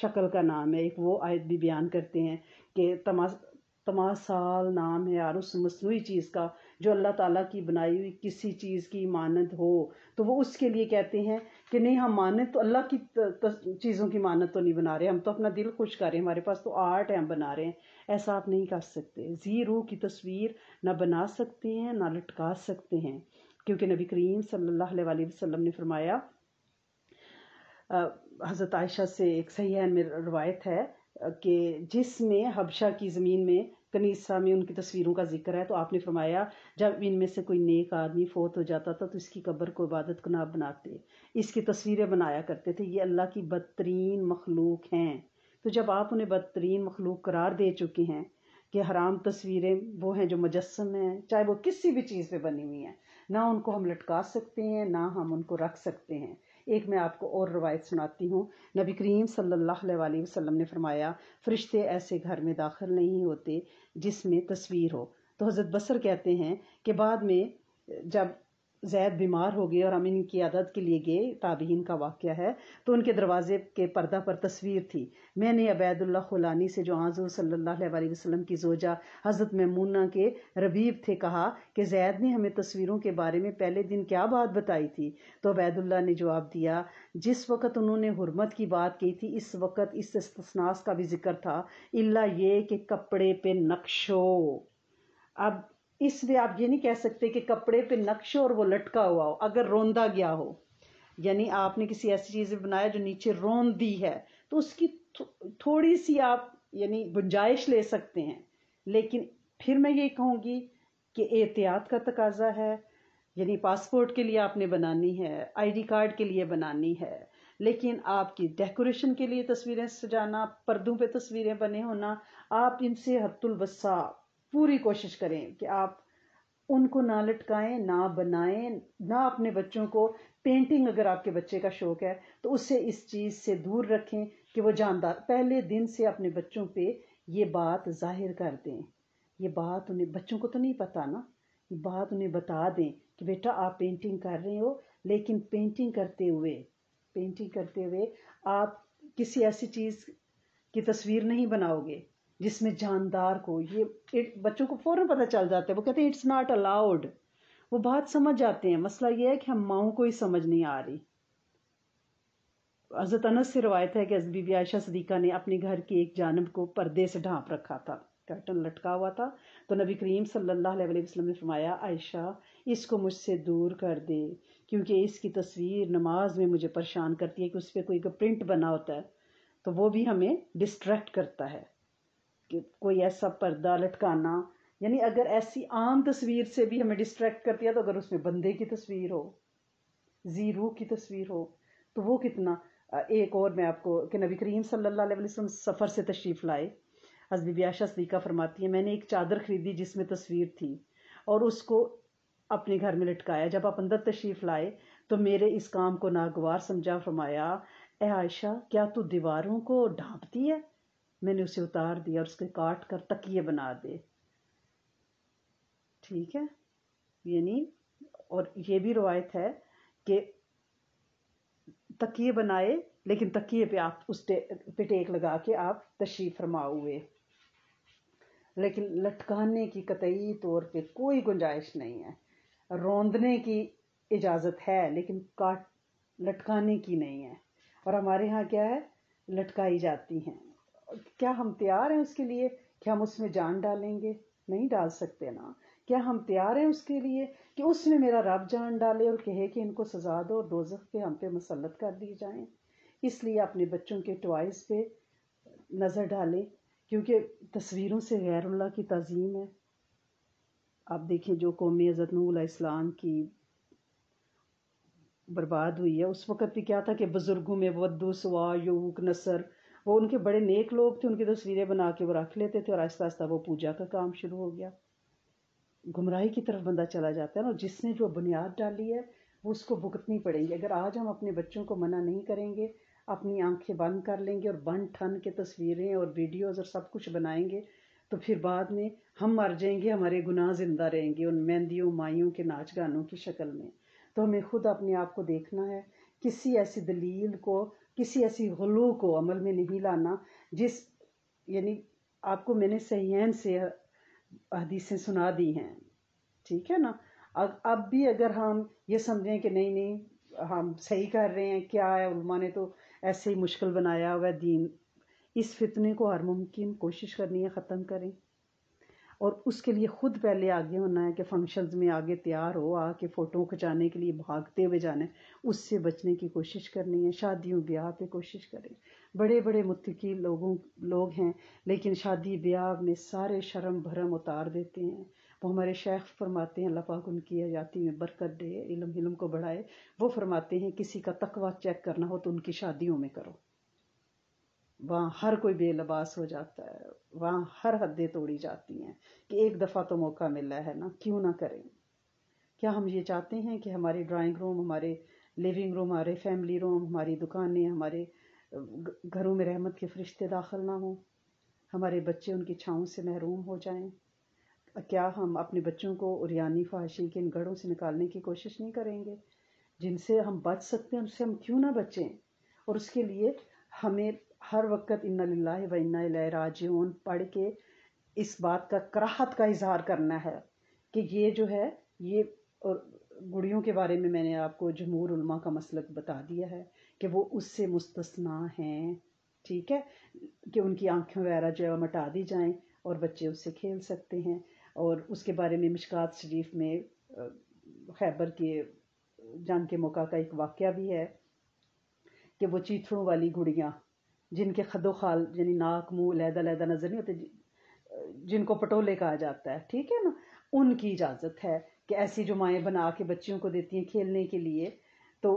शक्ल का नाम है एक वो आयत भी बयान करते हैं कि तमास तमासाल नाम है यार उस मसनू चीज़ का जो अल्लाह ताला की बनाई हुई किसी चीज़ की मानद हो तो वो उसके लिए कहते हैं कि नहीं हम माने तो अल्लाह की चीज़ों की मानत तो नहीं बना रहे हम तो अपना दिल खुश कर रहे हैं हमारे पास तो आर्ट है हम बना रहे हैं ऐसा आप नहीं कर सकते जी रूह की तस्वीर ना बना सकते हैं ना लटका सकते हैं क्योंकि नबी करीम सल्लल्लाहु अलैहि वसल्लम ने फरमाया हज़रत आयशा से एक सही में रवायत है कि जिसमें हबशा की ज़मीन में कनीसा में उनकी तस्वीरों का जिक्र है तो आपने फरमाया जब इनमें से कोई नेक आदमी फोत हो जाता था तो इसकी कब्र को इबादत गुनाह बनाते इसकी तस्वीरें बनाया करते थे ये अल्लाह की बदतरीन मखलूक हैं तो जब आप उन्हें बदतरीन मखलूक करार दे चुके हैं कि हराम तस्वीरें वो हैं जो मुजस्म हैं चाहे वो किसी भी चीज़ पर बनी हुई हैं ना उनको हम लटका सकते हैं ना हम उनको रख सकते हैं एक मैं आपको और रवायत सुनाती हूँ नबी करीम सल्लल्लाहु अलैहि वसल्लम ने फरमाया फरिश्ते ऐसे घर में दाखिल नहीं होते जिसमें तस्वीर हो तो हज़रत बसर कहते हैं कि बाद में जब जैद बीमार हो गए और हम इनकी आदत के लिए गए ताबीन का वाक़ है तो उनके दरवाजे के पर्दा पर तस्वीर थी मैंने अबैदुल्ला खुलानी से जो आजू सल्ला वसलम की जोजा हज़रत ममूना के रबीब थे कहा कि जैद ने हमें तस्वीरों के बारे में पहले दिन क्या बात बताई थी तो अबैदुल्ला ने जवाब दिया जिस वक़्त उन्होंने हरमत की बात की थी इस वक़्त इस इसतनास का भी जिक्र था अला ये कि कपड़े पे नक्शो अब इसलिए आप ये नहीं कह सकते कि कपड़े पे नक्श और वो लटका हुआ हो अगर रोंदा गया हो यानी आपने किसी ऐसी चीज़ बनाया जो नीचे रोन दी है तो उसकी थो, थोड़ी सी आप यानी गुंजाइश ले सकते हैं लेकिन फिर मैं ये कहूँगी कि एहतियात का तकाजा है यानी पासपोर्ट के लिए आपने बनानी है आईडी कार्ड के लिए बनानी है लेकिन आपकी डेकोरेशन के लिए तस्वीरें सजाना पर्दों पे तस्वीरें बने होना आप इनसे हतुलवसा पूरी कोशिश करें कि आप उनको ना लटकाएं ना बनाएं ना अपने बच्चों को पेंटिंग अगर आपके बच्चे का शौक है तो उससे इस चीज से दूर रखें कि वो जानदार पहले दिन से अपने बच्चों पे ये बात जाहिर कर दें ये बात उन्हें बच्चों को तो नहीं पता ना ये बात उन्हें बता दें कि बेटा आप पेंटिंग कर रहे हो लेकिन पेंटिंग करते हुए पेंटिंग करते हुए आप किसी ऐसी चीज की तस्वीर नहीं बनाओगे जिसमें जानदार को ये बच्चों को फौरन पता चल जाता है वो कहते हैं इट्स नॉट अलाउड वो बात समझ जाते हैं मसला ये है कि हम माओ को ही समझ नहीं आ रही हजरत अनस से रवायत है कि बीबी आयशा सदीका ने अपने घर की एक जानब को पर्दे से ढांप रखा था कर्टन लटका हुआ था तो नबी करीम सल्लल्लाहु अलैहि वसल्लम ने फरमाया आयशा इसको मुझसे दूर कर दे क्योंकि इसकी तस्वीर नमाज में मुझे परेशान करती है कि उस पर कोई प्रिंट बना होता है तो वो भी हमें डिस्ट्रैक्ट करता है कोई ऐसा पर्दा लटकाना यानी अगर ऐसी आम तस्वीर से भी हमें डिस्ट्रैक्ट करती है तो अगर उसमें बंदे की तस्वीर हो जीरो की तस्वीर हो तो वो कितना एक और मैं आपको कि नबी करीम सल्लल्लाहु अलैहि वसल्लम सफ़र से तशरीफ़ लाए हजबी आशा सदीक़ा फरमाती है मैंने एक चादर खरीदी जिसमें तस्वीर थी और उसको अपने घर में लटकाया जब आप अंदर तशरीफ़ लाए तो मेरे इस काम को नागवार समझा फरमाया ए आयशा क्या तू दीवारों को ढांपती है मैंने उसे उतार दिया और उसके काट कर तकिए बना दिए ठीक है यानी और ये भी रवायत है कि तकिए बनाए लेकिन तकिए पे आप उस टे, पे टेक लगा के आप तशरीफ फरमा हुए लेकिन लटकाने की कतई तौर पे कोई गुंजाइश नहीं है रोंदने की इजाज़त है लेकिन काट लटकाने की नहीं है और हमारे यहाँ क्या है लटकाई जाती हैं क्या हम तैयार हैं उसके लिए कि हम उसमें जान डालेंगे नहीं डाल सकते ना क्या हम तैयार हैं उसके लिए कि उसमें मेरा रब जान डाले और कहे कि इनको सजा दो और दोजख पे हम पे मुसलत कर दी जाए इसलिए अपने बच्चों के टॉयस पे नज़र डालें क्योंकि तस्वीरों से गैरुल्ला की तज़ीम है आप देखें जो कौमी हज़रत इस्लाम की बर्बाद हुई है उस वक़्त भी क्या था कि बुज़ुर्गों में वद्दू सुवा यूक नसर वो उनके बड़े नेक लोग थे उनकी तस्वीरें तो बना के वो रख लेते थे और आहिस्ता आहिस्ता वो पूजा का काम शुरू हो गया गुमराही की तरफ बंदा चला जाता है ना जिसने जो बुनियाद डाली है वो उसको भुगतनी पड़ेगी अगर आज हम अपने बच्चों को मना नहीं करेंगे अपनी आंखें बंद कर लेंगे और बन ठन के तस्वीरें और वीडियोस और सब कुछ बनाएंगे तो फिर बाद में हम मर जाएंगे हमारे गुनाह जिंदा रहेंगे उन मेहंदियों माइयों के नाच गानों की शक्ल में तो हमें खुद अपने आप को देखना है किसी ऐसी दलील को किसी ऐसी गलू को अमल में नहीं लाना जिस यानी आपको मैंने सहीन से हदीसें सुना दी हैं ठीक है ना अब अब भी अगर हम ये समझें कि नहीं नहीं हम सही कर रहे हैं क्या है उलमा ने तो ऐसे ही मुश्किल बनाया हुआ दीन इस फितने को हर मुमकिन कोशिश करनी है ख़त्म करें और उसके लिए खुद पहले आगे होना है कि फंक्शंस में आगे तैयार हो आके फ़ोटो खिंचाने के लिए भागते हुए जाना है उससे बचने की कोशिश करनी है शादियों ब्याह पे कोशिश करें बड़े बड़े मुतकी लोगों लोग हैं लेकिन शादी ब्याह में सारे शर्म भरम उतार देते हैं वो हमारे शेख फरमाते हैं अल्लाह पाक उनकी हयाती में बरकत दे इलम हिलम को बढ़ाए वो फरमाते हैं किसी का तकवा चेक करना हो तो उनकी शादियों में करो वहाँ हर कोई बेलबास हो जाता है वहाँ हर हदें तोड़ी जाती हैं कि एक दफ़ा तो मौका मिला है ना क्यों ना करें क्या हम ये चाहते हैं कि हमारे ड्राइंग रूम हमारे लिविंग रूम हमारे फैमिली रूम हमारी दुकानें हमारे घरों में रहमत के फरिश्ते दाखिल ना हों हमारे बच्चे उनकी छाँव से महरूम हो जाएं क्या हम अपने बच्चों को उरियानी फाशी के इन गढ़ों से निकालने की कोशिश नहीं करेंगे जिनसे हम बच सकते हैं उनसे हम क्यों ना बचें और उसके लिए हमें हर वक्त इन लाला व पढ़ के इस बात का कराहत का इजहार करना है कि ये जो है ये और गुड़ियों के बारे में मैंने आपको जमूर उलमा का मसलक बता दिया है कि वो उससे मुस्तना हैं ठीक है कि उनकी आंखें वगैरह जो है मटा दी जाएं और बच्चे उससे खेल सकते हैं और उसके बारे में मिशकात शरीफ में खैबर के जंग के मौका का एक वाक़ भी है कि वो चीथड़ों वाली गुड़ियाँ जिनके खदोखाल यानी नाक मुंह लहदा लहदा नजर नहीं होते जिनको पटोले कहा जाता है ठीक है ना उनकी इजाजत है कि ऐसी जो माएँ बना के बच्चियों को देती हैं खेलने के लिए तो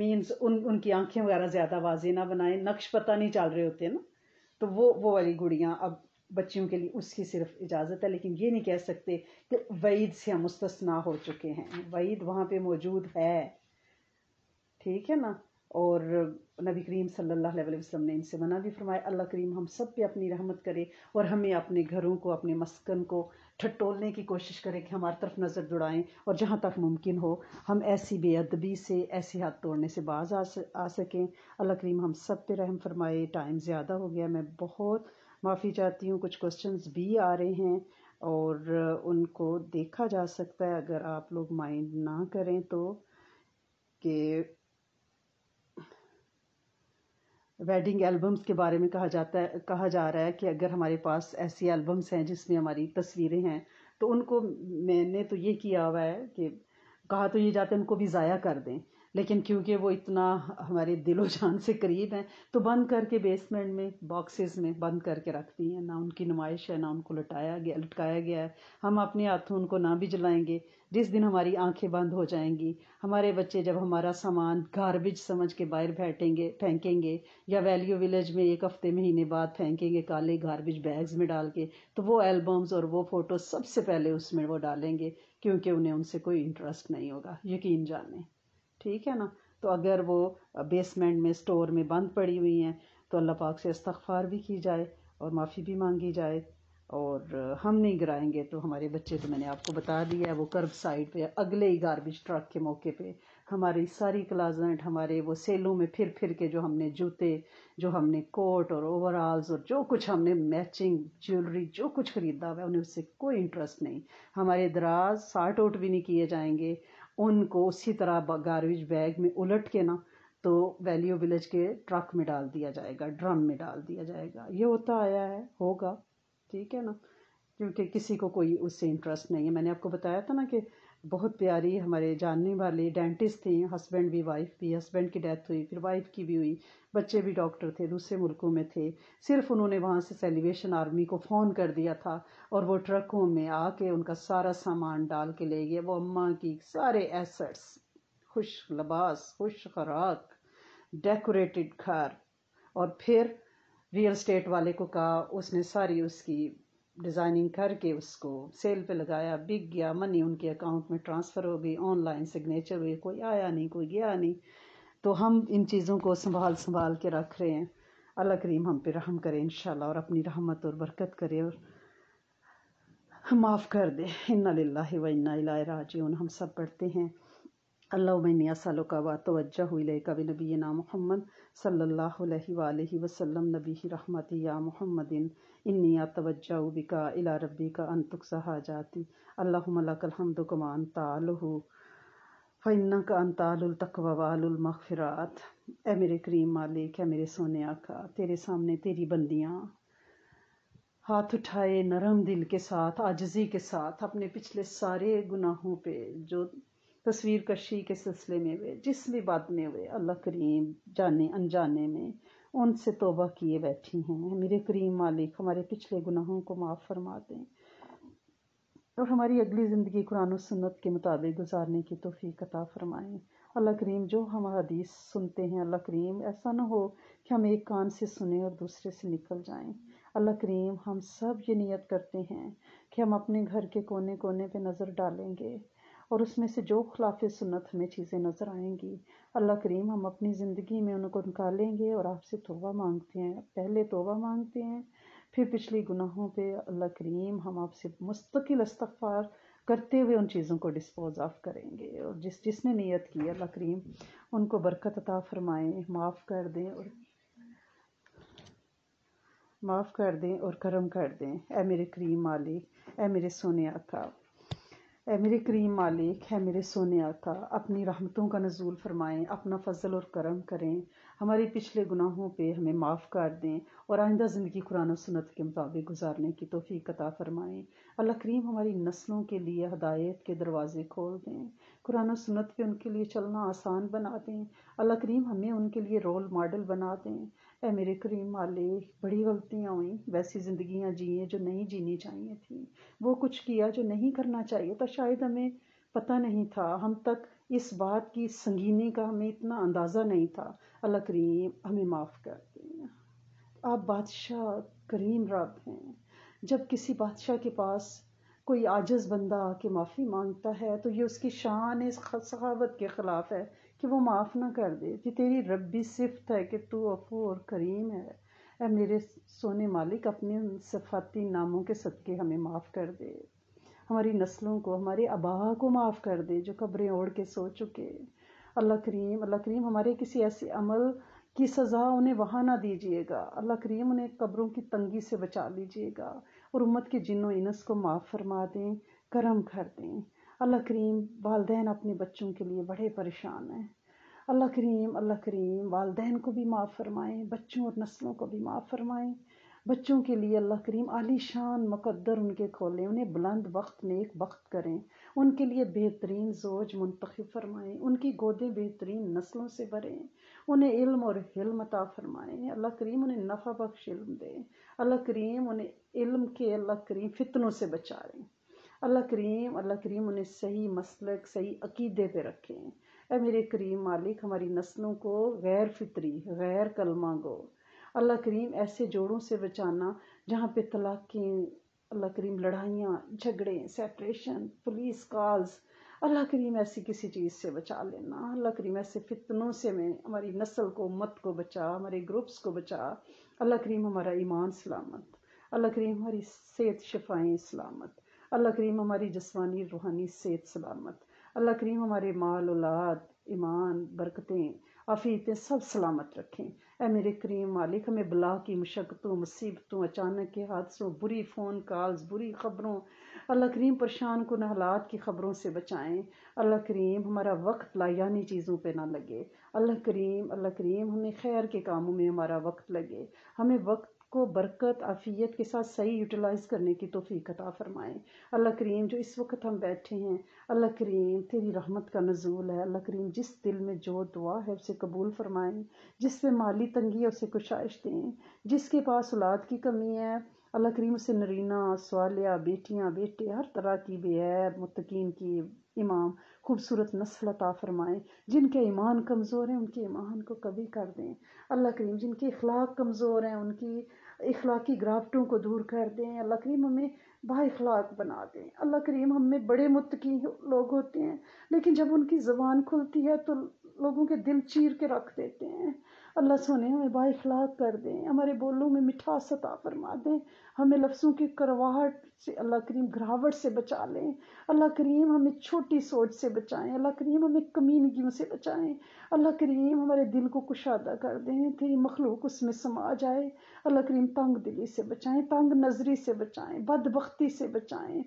मीन्स उन उनकी आंखें वगैरह ज़्यादा वाजे ना बनाए नक्श पता नहीं चल रहे होते ना तो वो वो वाली गुड़ियाँ अब बच्चियों के लिए उसकी सिर्फ इजाज़त है लेकिन ये नहीं कह सकते कि वईद से हम मुस्तना हो चुके हैं वईद वहाँ पे मौजूद है ठीक है ना और नबी करीम सल्लल्लाहु अलैहि वसल्लम ने इनसे मना भी फरमाया अल्लाह करीम हम सब पे अपनी रहमत करे और हमें अपने घरों को अपने मस्कन को ठटोलने की कोशिश करें कि हमारी तरफ नज़र जुड़ाएं और जहाँ तक मुमकिन हो हम ऐसी बेअदबी से ऐसे हाथ तोड़ने से बाज आ, आ सकें अल्लाह करीम हम सब पे रहम फरमाए टाइम ज़्यादा हो गया मैं बहुत माफ़ी चाहती हूँ कुछ क्वेश्चंस भी आ रहे हैं और उनको देखा जा सकता है अगर आप लोग माइंड ना करें तो कि वेडिंग एल्बम्स के बारे में कहा जाता है कहा जा रहा है कि अगर हमारे पास ऐसी एल्बम्स हैं जिसमें हमारी तस्वीरें हैं तो उनको मैंने तो ये किया हुआ है कि कहा तो ये जाते हैं उनको भी ज़ाया कर दें लेकिन क्योंकि वो इतना हमारे दिलो जान से करीब हैं तो बंद करके बेसमेंट में बॉक्सेस में बंद करके रख दी हैं ना उनकी नुमाइश है ना उनको लटाया गया लटकाया गया है हम अपने हाथों उनको ना भी जलाएंगे जिस दिन हमारी आंखें बंद हो जाएंगी हमारे बच्चे जब हमारा सामान गार्बेज समझ के बाहर बैठेंगे फेंकेंगे या वैल्यू विलेज में एक हफ्ते महीने बाद फेंकेंगे काले गार्बेज बैग्स में डाल के तो वो एल्बम्स और वो फोटो सबसे पहले उसमें वो डालेंगे क्योंकि उन्हें उनसे कोई इंटरेस्ट नहीं होगा यकीन जाने ठीक है ना तो अगर वो बेसमेंट में स्टोर में बंद पड़ी हुई हैं तो अल्लाह पाक से इस्तफार भी की जाए और माफ़ी भी मांगी जाए और हम नहीं गिराएंगे तो हमारे बच्चे तो मैंने आपको बता दिया है वो कर्ब साइड पे अगले ही गार्बेज ट्रक के मौके पे हमारी सारी क्लाजेंट हमारे वो सेलों में फिर फिर के जो हमने जूते जो हमने कोट और ओवरऑल्स और जो कुछ हमने मैचिंग ज्वेलरी जो कुछ ख़रीदा हुआ है उन्हें उससे कोई इंटरेस्ट नहीं हमारे दराज साट आउट भी नहीं किए जाएंगे उनको उसी तरह गार्बेज बैग में उलट के ना तो वैल्यू विलेज के ट्रक में डाल दिया जाएगा ड्रम में डाल दिया जाएगा ये होता आया है होगा ठीक है ना क्योंकि किसी को कोई उससे इंटरेस्ट नहीं है मैंने आपको बताया था ना कि बहुत प्यारी हमारे जानने वाले डेंटिस्ट थी हस्बैंड भी वाइफ भी हस्बैंड की डेथ हुई फिर वाइफ की भी हुई बच्चे भी डॉक्टर थे दूसरे मुल्कों में थे सिर्फ उन्होंने वहाँ से सेलिब्रेशन आर्मी को फ़ोन कर दिया था और वो ट्रकों में आके उनका सारा सामान डाल के ले गए वो अम्मा की सारे एसेट्स खुश लबास खुश खुराक डेकोरेटेड घर और फिर रियल स्टेट वाले को कहा उसने सारी उसकी डिज़ाइनिंग करके उसको सेल पे लगाया बिक गया मनी उनके अकाउंट में ट्रांसफ़र हो गई ऑनलाइन सिग्नेचर हुए कोई आया नहीं कोई गया नहीं तो हम इन चीज़ों को संभाल संभाल के रख रहे हैं अल्लाह करीम हम पे रहम करे इन और अपनी रहमत और बरकत करे और माफ़ कर दे इन्ना लाला व इन्ना उन हम सब पढ़ते हैं अल्लाह असल का वातवजह कब नबी नाम मोहम्मद सल्ला वसम नबी रहमत या मोहम्मदिन इन्नी अतवज्जाउ बिका इला रब्बी का अंतुक सहा जाती अल्लाहमद कमा अंतालहू फ़न्ना का अंतालुल तकवा वालुल मगफिरात ए मेरे करीम मालिक है मेरे सोने आका तेरे सामने तेरी बंदियाँ हाथ उठाए नरम दिल के साथ आजजी के साथ अपने पिछले सारे गुनाहों पे जो तस्वीर कशी के सिलसिले में हुए जिस भी बात में हुए अल्लाह करीम जाने अनजाने में उनसे तोबा किए बैठी हैं मेरे करीम मालिक हमारे पिछले गुनाहों को माफ़ फरमा दें और हमारी अगली ज़िंदगी कुरान सुन्नत के मुताबिक गुजारने की तोफ़ी कता फ़रमाएँ अल्लाह करीम जो हम हदीस सुनते हैं अल्लाह करीम ऐसा ना हो कि हम एक कान से सुने और दूसरे से निकल जाएं अल्लाह करीम हम सब ये नियत करते हैं कि हम अपने घर के कोने कोने पे नज़र डालेंगे और उसमें से जो खिलाफ सुन्नत हमें चीज़ें नज़र आएंगी अल्लाह करीम हम अपनी ज़िंदगी में उनको निकालेंगे और आपसे तोबा मांगते हैं पहले तोबा मांगते हैं फिर पिछले गुनाहों पे अल्लाह करीम हम आपसे मुस्तकिल इस्तफ़ार करते हुए उन चीज़ों को डिस्पोज ऑफ करेंगे और जिस जिसने नीयत की अल्लाह करीम उनको बरकत अता फरमाएँ माफ़ कर दें और माफ़ कर दें और करम कर दें ए मेरे करीम मालिक ए मेरे सोने आका ए मेरे करीम मालिक है मेरे सोने आका अपनी रहमतों का नजूल फरमाएं अपना फजल और करम करें हमारे पिछले गुनाहों पे हमें माफ़ कर दें और आइंदा ज़िंदगी कुरान और सुनत के मुताबिक गुजारने की तोफ़ी कता फ़रमाएँ अल्लाह करीम हमारी नस्लों के लिए हदायत के दरवाज़े खोल दें कुरान और सुनत पे उनके लिए चलना आसान बना दें अल्लाह करीम हमें उनके लिए रोल मॉडल बना दें ए मेरे करीम वाले बड़ी गलतियाँ हुई वैसी ज़िंदियाँ जिए जो नहीं जीनी चाहिए थी वो कुछ किया जो नहीं करना चाहिए था शायद हमें पता नहीं था हम तक इस बात की संगीनी का हमें इतना अंदाज़ा नहीं था अल्लाह करीम हमें माफ़ कर दें आप बादशाह करीम रब हैं जब किसी बादशाह के पास कोई आजज बंदा आके माफ़ी मांगता है तो ये उसकी शान इस सखावत के ख़िलाफ़ है कि वो माफ़ ना कर दे कि तेरी रबी सिफत है कि तू अफू और करीम है अ मेरे सोने मालिक अपने सफ़ाती नामों के सदक़े हमें माफ़ कर दे हमारी नस्लों को हमारे अबाह को माफ़ कर दे जो कब्रें ओढ़ के सो चुके अल्लाह करीम अल्लाह करीम हमारे किसी ऐसे अमल की सज़ा उन्हें वहाँ ना दीजिएगा अल्लाह करीम उन्हें कब्रों की तंगी से बचा लीजिएगा और उम्मत के जिनों इनस को माफ़ फरमा दें करम कर दें अल्लाह करीम वालदेन अपने बच्चों के लिए बड़े परेशान हैं अल्लाह करीम अल्लाह करीम वालदेन को भी माफ़ फरमाएँ बच्चों और नस्लों को भी माफ़ फरमाएँ बच्चों के लिए अल्लाह करीम आलीशान मुकद्दर उनके खोलें उन्हें बुलंद वक्त नेक एक वक्त करें उनके लिए बेहतरीन जोज मुंतखब फरमाएँ उनकी गोदें बेहतरीन नस्लों से भरें उन्हें इल्म और हिल्म अता फरमाएँ अल्लाह करीम उन्हें नफ़ा बख्श इल्म दें अल्लाह करीम उन्हें इल्म के अल्लाह करीम फितनों से बचाएँ अल्लाह करीम अल्लाह करीम उन्हें सही मसलक सही अकीदे पे रखें ए मेरे करीम मालिक हमारी नस्लों को गैर फितरी गैर कलमा गो अल्लाह करीम ऐसे जोड़ों से बचाना जहाँ पे तलाक़ें अल्लाह करीम लड़ाइयाँ झगड़े सेपरेशन पुलिस कॉल्स अल्लाह करीम ऐसी किसी चीज़ से बचा लेना अल्लाह करीम ऐसे फितनों से मैं हमारी नस्ल को मत को बचा हमारे ग्रुप्स को बचा अल्लाह करीम हमारा ईमान सलामत अल्लाह करीम हमारी सेहत शफाएँ सलामत अल्लाह करीम हमारी जस्मानी रूहानी सेहत सलामत अल्लाह करीम हमारे माल औलाद ईमान बरकतें आफीत सब सलामत रखें ए मेरे करीम मालिक हमें बला की मशक्क़तों मुसीबतों अचानक के हादसों बुरी फ़ोन कॉल्स बुरी खबरों अल्लाह करीम परेशान कन हालात की खबरों से बचाएं अल्लाह करीम हमारा वक्त लायानी चीज़ों पे ना लगे अल्लाह करीम अल्लाह करीम हमें खैर के कामों में हमारा वक्त लगे हमें वक्त को बरकत आफ़ियत के साथ सही यूटिलाइज़ करने की तोफ़ीक अता फ़रमाए अल्लाह करीम जो इस वक्त हम बैठे हैं अल्लाह करीम तेरी रहमत का नजूल है अल्लाह करीम जिस दिल में जो दुआ है उसे कबूल फ़रमाएँ जिस पे माली तंगी है उसे कुशाइश दें जिसके पास औलाद की कमी है अल्लाह करीम उसे नरीना सवालिया बेटियाँ बेटे हर तरह की बेहद मतकीन की इमाम खूबसूरत नस्ल अता फरमाएँ जिनके ईमान कमज़ोर हैं उनके ईमान को कभी कर दें अल्लाह करीम जिनके अखलाक कमज़ोर हैं उनकी इखलाकी गिरावटों को दूर कर दें अल्लाह करीम हमें बाखलाक बना दें अल्लाह करीम हमें बड़े मुतकी लोग होते हैं लेकिन जब उनकी ज़बान खुलती है तो लोगों के दिल चीर के रख देते हैं अल्लाह सोने हमें बाखलाक कर दें हमारे बोलों में मिठास अता फरमा दें हमें लफ्सों की करवाहट से अल्लाह करीम घरावट से बचा लें अल्लाह करीम हमें छोटी सोच से बचाएं अल्लाह करीम हमें कमीनगियों से बचाएं अल्लाह करीम हमारे दिल को कुशादा कर दें तेरी मखलूक उसमें समा जाए अल्लाह करीम तंग दिली से बचाएं तंग नजरी से बचाएं बदबख्ती से बचाएं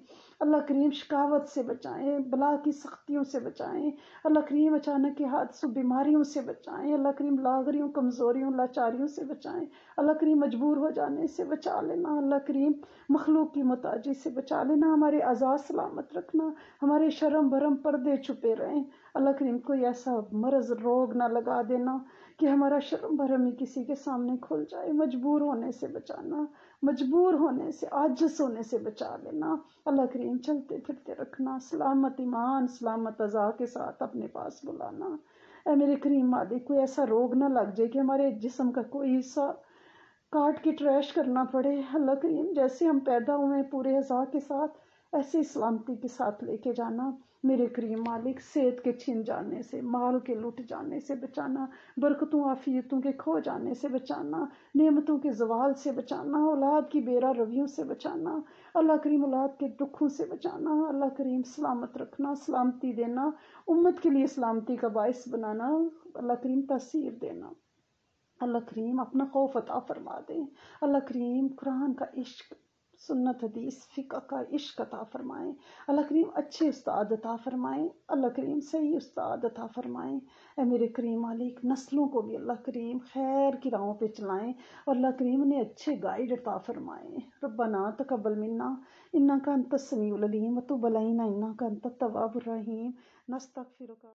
अल्लाह करीम शिकावत से बचाएं बला की सख्तियों से बचाएं अल्लाह करीम अचानक के हादसों बीमारियों से बचाएं अल्लाह करीम लागरियों कमज़ोरियों लाचारियों से बचाएं अल्लाह करीम मजबूर हो जाने से बचा लेना अल्लाह करीम मखलूक की मुता अलाजी से बचा लेना हमारे अजा सलामत रखना हमारे शर्म भरम पर्दे छुपे रहें अल्लाह करीम कोई ऐसा मरज रोग ना लगा देना कि हमारा शर्म भरम ही किसी के सामने खुल जाए मजबूर होने से बचाना मजबूर होने से आजस होने से बचा लेना अल्लाह करीम चलते फिरते रखना सलामत ईमान सलामत अज़ा के साथ अपने पास बुलाना ऐ मेरे करीम मालिक कोई ऐसा रोग ना लग जाए कि हमारे जिसम का कोई हिस्सा काट के ट्रैश करना पड़े अल्लाह करीम जैसे हम पैदा हुए पूरे अज़ा के साथ ऐसे सलामती के साथ लेके जाना मेरे करीम मालिक सेहत के छिन जाने से माल के लुट जाने से बचाना बरकतों आफियतों के खो जाने से बचाना नियमतों के जवाल से बचाना औलाद की बेरा रवियों से बचाना अल्लाह करीम औलाद के दुखों से बचाना अल्लाह करीम सलामत रखना सलामती देना उम्मत के लिए सलामती का बायस बनाना अल्लाह करीम तसीर देना अल्लाह करीम अपना खौफ अता फरमा दें अल्लाह करीम कुरान का इश्क सुन्नत हदीस फ़िका का इश्क अता फ़रमाएँ अल्लाह करीम अच्छे उस्ताद अता फ़रमाएँ अल्लाह करीम सही उस्ताद अता फ़रमाएँ ए मेरे करीम मालिक नस्लों को भी अल्लाह करीम खैर की राहों पर चलाएँ और अल्लाह करीम ने अच्छे गाइड अता फ़रमाएँ रब्बाना तकबल मिन्ना इन्ना का अंत समीम बलाइना इन्ना का अंत तवाबुररहीम नस्तक फिर